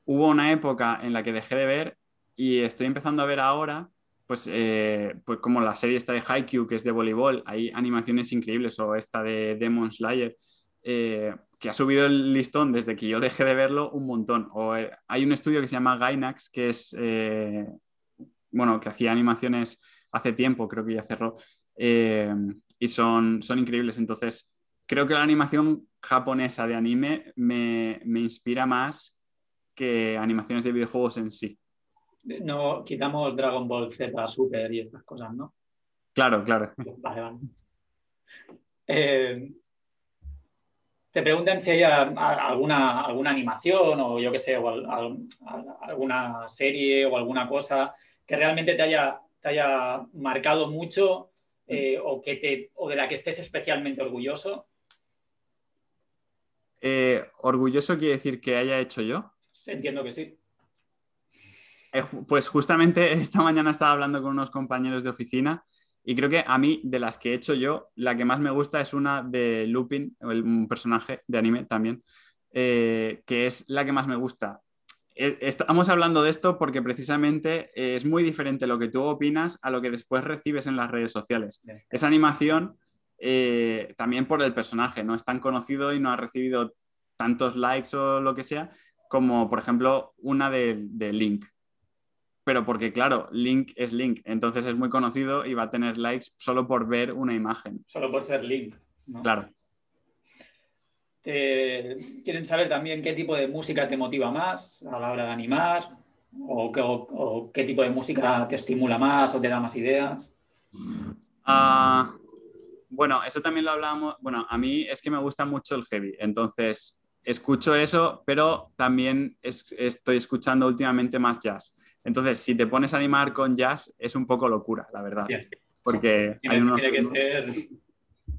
Hubo una época en la que dejé de ver y estoy empezando a ver ahora, pues, eh, pues como la serie esta de Haikyuu, que es de voleibol, hay animaciones increíbles, o esta de Demon Slayer. Eh, que ha subido el listón desde que yo dejé de verlo un montón. Eh, hay un estudio que se llama Gainax, que es, eh, bueno, que hacía animaciones hace tiempo, creo que ya cerró, eh, y son, son increíbles. Entonces, creo que la animación japonesa de anime me, inspira más que animaciones de videojuegos en sí. No, quitamos Dragon Ball Z, Super y estas cosas, ¿no? Claro, claro te preguntan si hay ah, ah, alguna, alguna animación o yo qué sé, o alguna serie o alguna cosa que realmente te haya, te haya marcado mucho mm. eh, o, que te, de la que estés especialmente orgulloso. Eh, ¿Orgulloso quiere decir que haya hecho yo? Entiendo que sí. Eh, pues justamente esta mañana estaba hablando con unos compañeros de oficina y creo que a mí, de las que he hecho yo, la que más me gusta es una de Lupin, un personaje de anime también, eh, que es la que más me gusta. Eh, estamos hablando de esto porque precisamente eh, es muy diferente lo que tú opinas a lo que después recibes en las redes sociales. Esa animación, también por el personaje, no es tan conocido y no ha recibido tantos likes o lo que sea, como por ejemplo una de, de Link, pero porque claro, Link es Link, entonces es muy conocido y va a tener likes solo por ver una imagen. Solo por ser Link. Claro. quieren saber también qué tipo de música te motiva más a la hora de animar o, qué tipo de música te estimula más o te da más ideas. Ah, bueno, eso también lo hablábamos. Bueno, a mí es que me gusta mucho el heavy, entonces escucho eso, pero también estoy escuchando últimamente más jazz. Entonces, si te pones a animar con jazz, es un poco locura, la verdad. Porque tiene, hay que ser,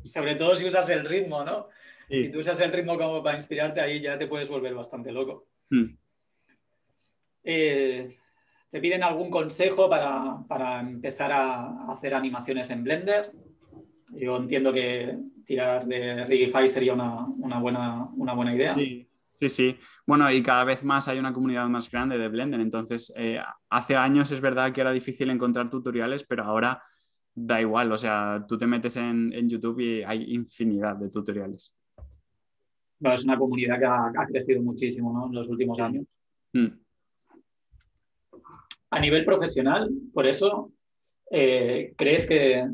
sobre todo si usas el ritmo, ¿no? Si tú usas el ritmo como para inspirarte, ahí ya te puedes volver bastante loco. Hmm. Eh, ¿Te piden algún consejo para, empezar a hacer animaciones en Blender? Yo entiendo que tirar de Rigify sería una, buena, una buena idea. Sí. Sí, sí. Bueno, y cada vez más hay una comunidad más grande de Blender. Entonces, eh, hace años es verdad que era difícil encontrar tutoriales, pero ahora da igual. O sea, tú te metes en, YouTube y hay infinidad de tutoriales. Bueno, es una comunidad que ha, crecido muchísimo ¿no? en los últimos años. Mm. A nivel profesional, por eso, eh, ¿crees que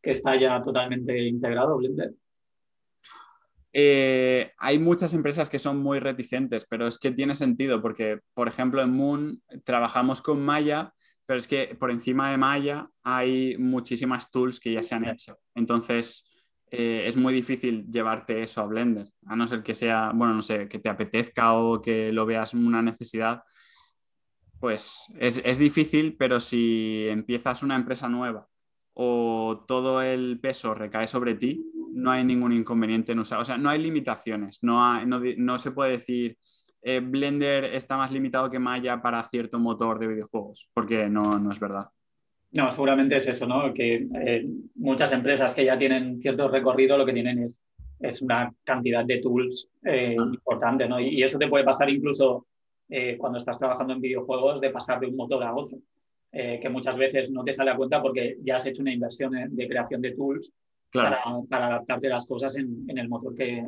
está ya totalmente integrado Blender? Eh, hay muchas empresas que son muy reticentes, pero es que tiene sentido porque, por ejemplo, en Moon trabajamos con Maya, pero es que por encima de Maya hay muchísimas tools que ya se han hecho. Entonces, eh, es muy difícil llevarte eso a Blender, a no ser que sea, bueno, no sé, que te apetezca o que lo veas una necesidad. Pues es, es difícil, pero si empiezas una empresa nueva o todo el peso recae sobre ti, no hay ningún inconveniente en usar, o sea, no hay limitaciones, no, se puede decir eh, Blender está más limitado que Maya para cierto motor de videojuegos, porque no, no es verdad. No, seguramente es eso, ¿no? Que eh, muchas empresas que ya tienen cierto recorrido lo que tienen es, es una cantidad de tools eh, importante, ¿no? Y, eso te puede pasar incluso cuando estás trabajando en videojuegos de pasar de un motor a otro. que muchas veces no te sale a cuenta porque ya has hecho una inversión de creación de tools para, adaptarte las cosas en, el motor que,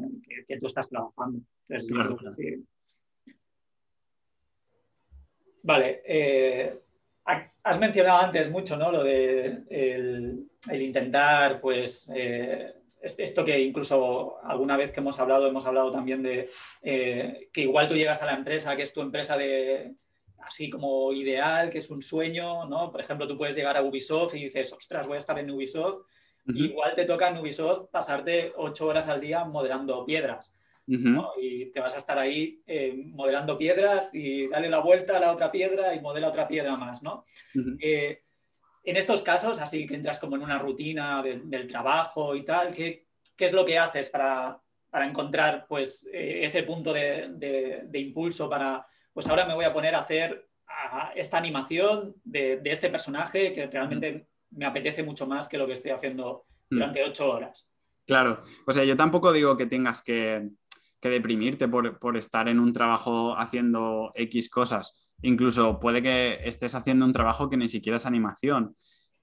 tú estás trabajando. Vale. Eh, has mencionado antes mucho, Lo de el, intentar, pues, eh, esto que incluso alguna vez que hemos hablado, hemos hablado también de eh, que igual tú llegas a la empresa, que es tu empresa de así como ideal, que es un sueño, ¿no? Por ejemplo, tú puedes llegar a Ubisoft y dices, ostras, voy a estar en Ubisoft Igual te toca en Ubisoft pasarte ocho horas al día modelando piedras. ¿no? Y te vas a estar ahí eh, modelando piedras y dale la vuelta a la otra piedra y modela otra piedra más, ¿no? Eh, en estos casos, así que entras como en una rutina del trabajo y tal, ¿qué, ¿qué, es lo que haces para, encontrar pues, eh, ese punto de, impulso para, pues ahora me voy a poner a hacer esta animación de, este personaje que realmente me apetece mucho más que lo que estoy haciendo mm. durante ocho horas. Claro, o sea, yo tampoco digo que tengas que, deprimirte por, por, estar en un trabajo haciendo X cosas. Incluso puede que estés haciendo un trabajo que ni siquiera es animación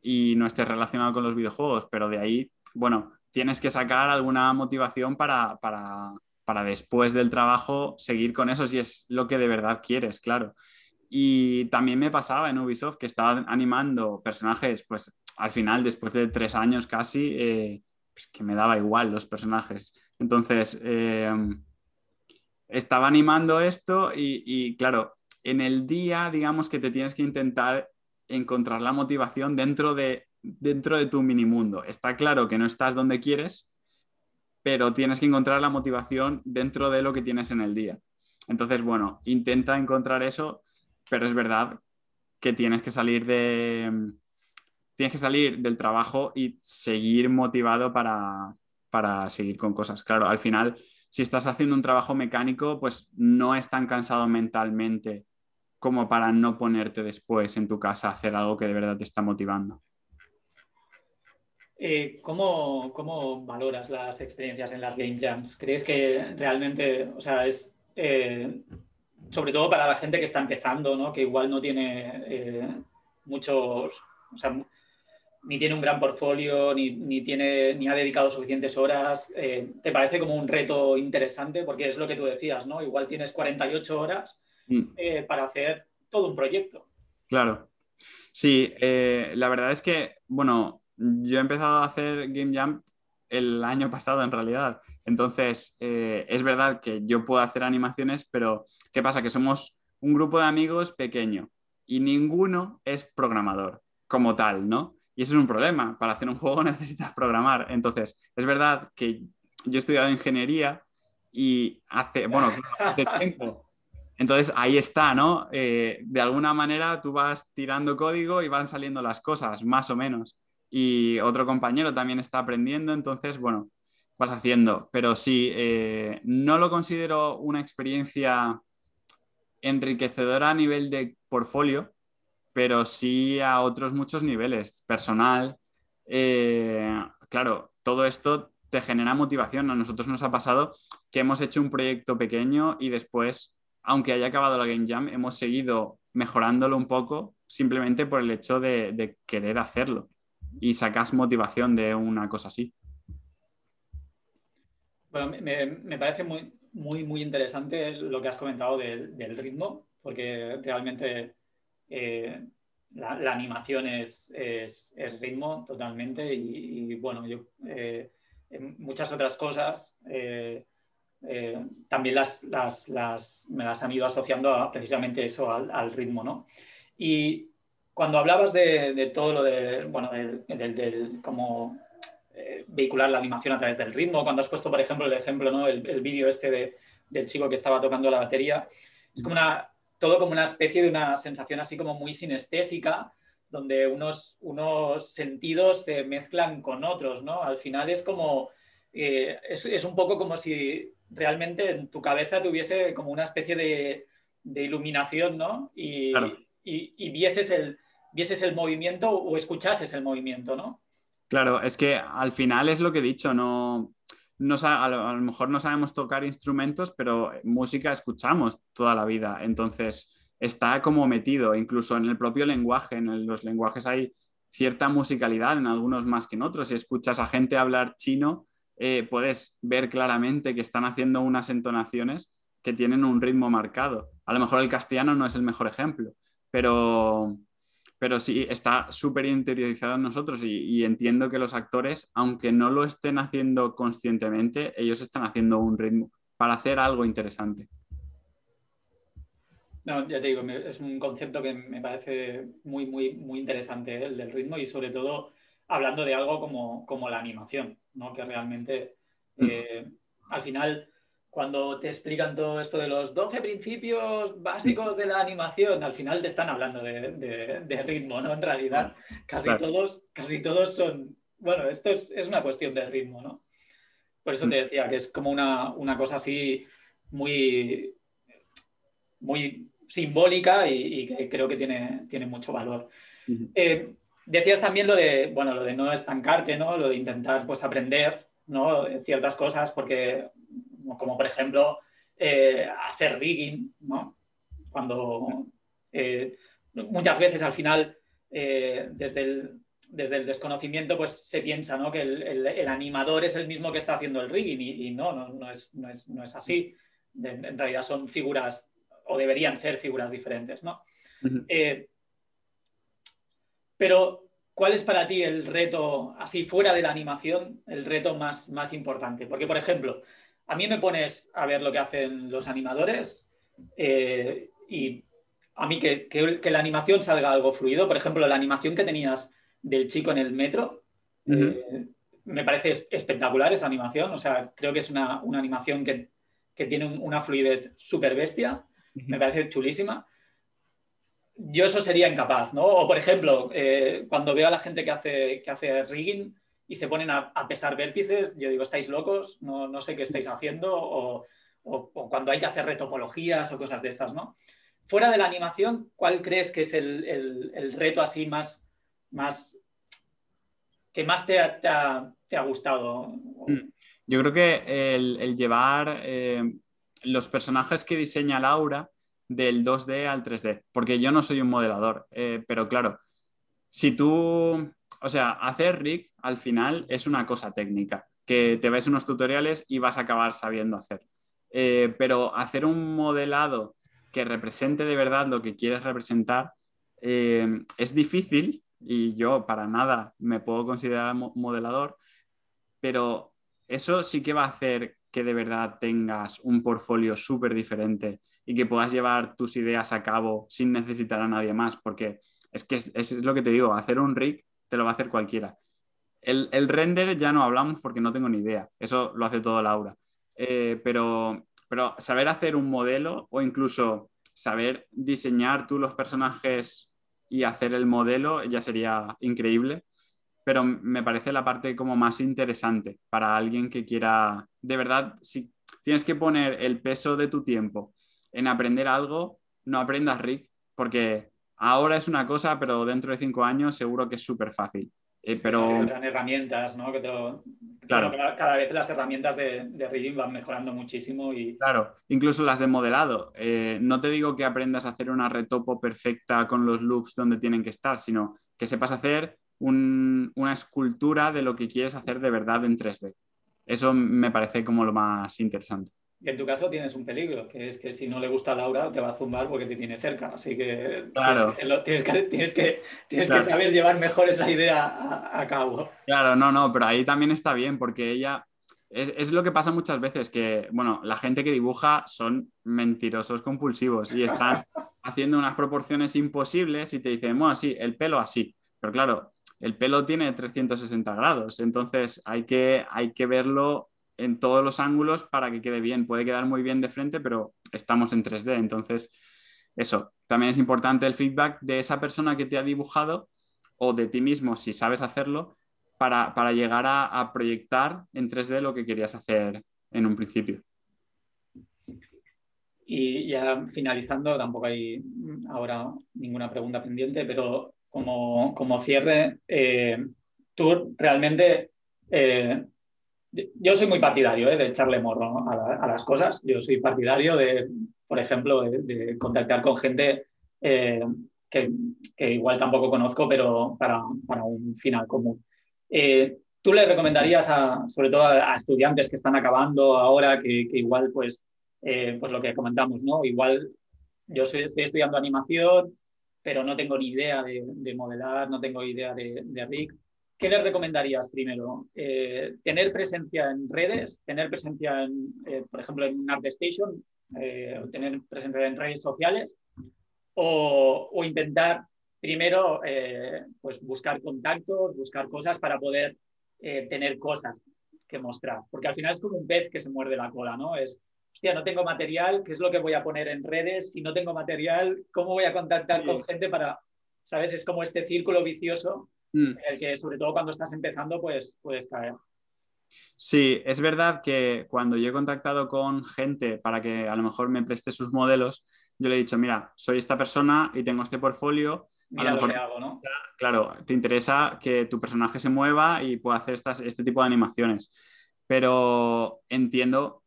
y no estés relacionado con los videojuegos, pero de ahí, bueno, tienes que sacar alguna motivación para, para, para después del trabajo seguir con eso si es lo que de verdad quieres, claro. Y también me pasaba en Ubisoft que estaba animando personajes, pues al final, después de tres años casi, eh, pues, que me daba igual los personajes. Entonces, eh, estaba animando esto y, claro, en el día, digamos que te tienes que intentar encontrar la motivación dentro de, dentro de tu mini mundo. Está claro que no estás donde quieres, pero tienes que encontrar la motivación dentro de lo que tienes en el día. Entonces, bueno, intenta encontrar eso pero es verdad que tienes que salir de... Tienes que salir del trabajo y seguir motivado para, seguir con cosas. Claro, al final, si estás haciendo un trabajo mecánico, pues no es tan cansado mentalmente como para no ponerte después en tu casa a hacer algo que de verdad te está motivando. Eh, ¿cómo, valoras las experiencias en las game jams? ¿Crees que realmente, o sea, es... Eh, sobre todo para la gente que está empezando, ¿no? que igual no tiene eh, muchos, o sea, ni tiene un gran portfolio, ni, ni tiene, ni ha dedicado suficientes horas. Eh, ¿Te parece como un reto interesante? Porque es lo que tú decías, ¿no? Igual tienes 48 horas mm. eh, para hacer todo un proyecto. Claro. Sí, la verdad es que, bueno, yo he empezado a hacer Game Jump el año pasado en realidad. Entonces, eh, es verdad que yo puedo hacer animaciones, pero ¿qué pasa? Que somos un grupo de amigos pequeño y ninguno es programador como tal, ¿no? Y eso es un problema. Para hacer un juego necesitas programar. Entonces, es verdad que yo he estudiado ingeniería y hace, bueno, hace tiempo. Entonces, ahí está, ¿no? Eh, de alguna manera tú vas tirando código y van saliendo las cosas, más o menos. Y otro compañero también está aprendiendo. Entonces, bueno, haciendo. Pero sí, eh, no lo considero una experiencia enriquecedora a nivel de portfolio, pero sí a otros muchos niveles, personal. Eh, claro, todo esto te genera motivación. A nosotros nos ha pasado que hemos hecho un proyecto pequeño y después, aunque haya acabado la Game Jam, hemos seguido mejorándolo un poco simplemente por el hecho de, de querer hacerlo. Y sacas motivación de una cosa así me, parece muy, muy, muy interesante lo que has comentado del, ritmo, porque realmente eh, la, animación es, ritmo totalmente y, bueno, yo eh, muchas otras cosas eh, también las, las, me las han ido asociando a, precisamente eso, al, ritmo, ¿no? Y cuando hablabas de, todo lo de, bueno, del, del, del como eh, vehicular la animación a través del ritmo. Cuando has puesto, por ejemplo, el ejemplo, ¿no? el, vídeo este del chico que estaba tocando la batería, es como una, todo como una especie de una sensación así como muy sinestésica, donde unos, unos sentidos se mezclan con otros, ¿no? Al final es como, eh, es, un poco como si realmente en tu cabeza tuviese como una especie de, iluminación, ¿no? Y, y, vieses, el, vieses el movimiento o escuchases el movimiento, ¿no? Claro, es que al final es lo que he dicho, no, a, lo, mejor no sabemos tocar instrumentos, pero música escuchamos toda la vida, entonces está como metido, incluso en el propio lenguaje, en los lenguajes hay cierta musicalidad, en algunos más que en otros, si escuchas a gente hablar chino, eh, puedes ver claramente que están haciendo unas entonaciones que tienen un ritmo marcado. A lo mejor el castellano no es el mejor ejemplo, pero, pero sí está súper interiorizado en nosotros y, entiendo que los actores, aunque no lo estén haciendo conscientemente, ellos están haciendo un ritmo para hacer algo interesante. No, ya te digo, es un concepto que me parece muy, muy, muy interesante ¿eh? el del ritmo y sobre todo hablando de algo como, la animación, ¿no? que realmente mm. eh, al final cuando te explican todo esto de los 12 principios básicos de la animación, al final te están hablando de, ritmo, ¿no? En realidad, casi, todos, casi todos son, bueno, esto es, una cuestión de ritmo, ¿no? Por eso te mm. decía que es como una, cosa así muy, muy simbólica y, que creo que tiene, tiene mucho valor. Eh, decías también lo de, bueno, lo de no estancarte, ¿no? Lo de intentar, pues, aprender, ¿no? Ciertas cosas, porque como, por ejemplo eh, hacer rigging, ¿no? Cuando eh, muchas veces al final, eh, desde, el, desconocimiento, pues se piensa que el, animador es el mismo que está haciendo el rigging y, no, no, es, así. en realidad son figuras o deberían ser figuras diferentes, ¿no? pero, ¿cuál es para ti el reto, así fuera de la animación, el reto más importante? Porque, por ejemplo, a mí me pones a ver lo que hacen los animadores eh, y a mí que, la animación salga algo fluido. Por ejemplo, la animación que tenías del chico en el metro, eh, me parece espectacular esa animación. O sea, creo que es una, animación que, tiene una fluidez súper bestia. Me parece chulísima. Yo eso sería incapaz, ¿no? O por ejemplo, eh, cuando veo a la gente que hace, que hace rigging, y se ponen a, pesar vértices, yo digo, estáis locos, no, sé qué estáis haciendo, o, cuando hay que hacer retopologías o cosas de estas, ¿no? Fuera de la animación, ¿cuál crees que es el, reto así más, más que más te ha, gustado? Mm. Yo creo que el, llevar eh, los personajes que diseña Laura del 2D al 3D, porque yo no soy un modelador, eh, pero claro, si tú o sea, hacer rig al final es una cosa técnica, que te ves unos tutoriales y vas a acabar sabiendo hacer. Eh, pero hacer un modelado que represente de verdad lo que quieres representar eh, es difícil y yo para nada me puedo considerar modelador, pero eso sí que va a hacer que de verdad tengas un portfolio súper diferente y que puedas llevar tus ideas a cabo sin necesitar a nadie más, porque es que es, es lo que te digo, hacer un rig lo va a hacer cualquiera. El, render ya no hablamos porque no tengo ni idea, eso lo hace todo Laura. Eh, pero, pero saber hacer un modelo o incluso saber diseñar tú los personajes y hacer el modelo ya sería increíble, pero me parece la parte como más interesante para alguien que quiera, de verdad, si tienes que poner el peso de tu tiempo en aprender algo, no aprendas Rick, porque Ahora es una cosa, pero dentro de cinco años seguro que es súper fácil. Eh, pero... herramientas, ¿no? claro. Cada vez las herramientas de, de van mejorando muchísimo. Y... Claro, incluso las de modelado. Eh, no te digo que aprendas a hacer una retopo perfecta con los loops donde tienen que estar, sino que sepas hacer una escultura de lo que quieres hacer de verdad en 3D. Eso me parece como lo más interesante que en tu caso tienes un peligro, que es que si no le gusta a Laura te va a zumbar porque te tiene cerca. Así que claro. tienes, que, tienes, saber llevar mejor esa idea a, cabo. Claro, no, no, pero ahí también está bien porque ella... Es, lo que pasa muchas veces, que, bueno, la gente que dibuja son mentirosos compulsivos y están haciendo unas proporciones imposibles y te dicen, bueno, sí, el pelo así. Pero claro, el pelo tiene 360 grados, entonces hay que, hay que verlo en todos los ángulos para que quede bien. Puede quedar muy bien de frente, pero estamos en 3D. Entonces, eso, también es importante el feedback de esa persona que te ha dibujado o de ti mismo, si sabes hacerlo, para, llegar a, proyectar en 3D lo que querías hacer en un principio. Y ya finalizando, tampoco hay ahora ninguna pregunta pendiente, pero como, cierre, eh, tú realmente eh, yo soy muy partidario eh, de echarle morro a, las cosas. Yo soy partidario de, por ejemplo, de, contactar con gente eh, que, igual tampoco conozco, pero para, para un final común. Eh, ¿Tú le recomendarías, a, sobre todo a, estudiantes que están acabando ahora, que, igual, pues, pues lo que comentamos, ¿no? Igual yo estoy estudiando animación, pero no tengo ni idea de, modelar, no tengo idea de, de RIC. ¿Qué les recomendarías primero? Eh, tener presencia en redes, tener presencia, en, eh, por ejemplo, en ArtStation, eh, tener presencia en redes sociales, o, intentar primero eh, pues buscar contactos, buscar cosas para poder tener cosas que mostrar. Porque al final es como un pez que se muerde la cola, ¿no? Es, hostia, no tengo material, ¿qué es lo que voy a poner en redes? Si no tengo material, ¿cómo voy a contactar con gente para, ¿sabes? Es como este círculo vicioso Mm. el que sobre todo cuando estás empezando, pues puedes caer. Sí, es verdad que cuando yo he contactado con gente para que a lo mejor me preste sus modelos, yo le he dicho, mira, soy esta persona y tengo este portfolio. lo, hago, ¿no? Claro, te interesa que tu personaje se mueva y pueda hacer este tipo de animaciones. Pero entiendo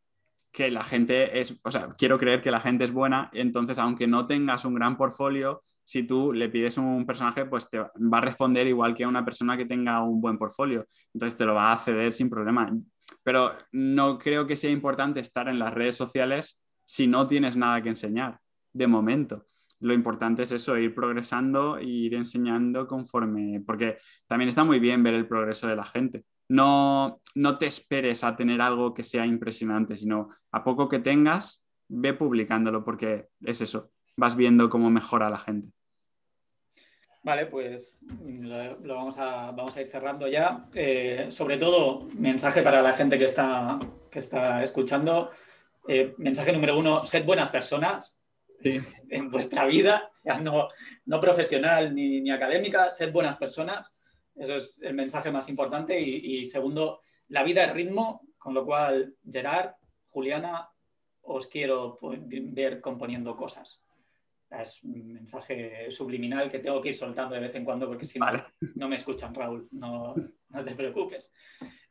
que la gente es, o sea, quiero creer que la gente es buena, entonces aunque no tengas un gran portfolio, si tú le pides un personaje, pues te va a responder igual que a una persona que tenga un buen portfolio. Entonces te lo va a ceder sin problema. Pero no creo que sea importante estar en las redes sociales si no tienes nada que enseñar, de momento. Lo importante es eso, ir progresando e ir enseñando conforme, porque también está muy bien ver el progreso de la gente. No, no te esperes a tener algo que sea impresionante, sino a poco que tengas, ve publicándolo, porque es eso, vas viendo cómo mejora la gente. Vale, pues mm, lo, vamos, a, vamos, a, ir cerrando ya. Eh, sobre todo, mensaje para la gente que está, que está escuchando. Eh, mensaje número uno, sed buenas personas en vuestra vida, no, profesional ni, académica, sed buenas personas. Eso es el mensaje más importante. Y, y segundo, la vida es ritmo, con lo cual, Gerard, Juliana, os quiero ver componiendo cosas es un mensaje subliminal que tengo que ir soltando de vez en cuando porque si no, no me escuchan, Raúl, no, te preocupes.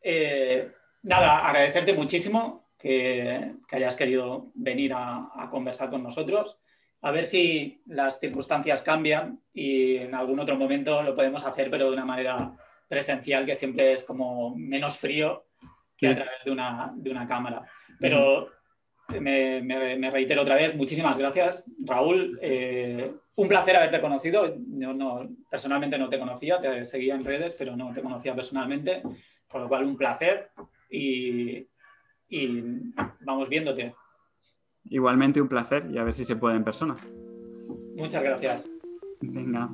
Eh, nada, agradecerte muchísimo que, hayas querido venir a, conversar con nosotros. A ver si las circunstancias cambian y en algún otro momento lo podemos hacer, pero de una manera presencial que siempre es como menos frío que a través de una, de una cámara. Pero me, reitero otra vez, muchísimas gracias, Raúl. Eh, un placer haberte conocido. Yo no, personalmente no te conocía, te seguía en redes, pero no te conocía personalmente, con lo cual un placer y, y vamos viéndote. Igualmente un placer y a ver si se puede en persona. Muchas gracias. Venga.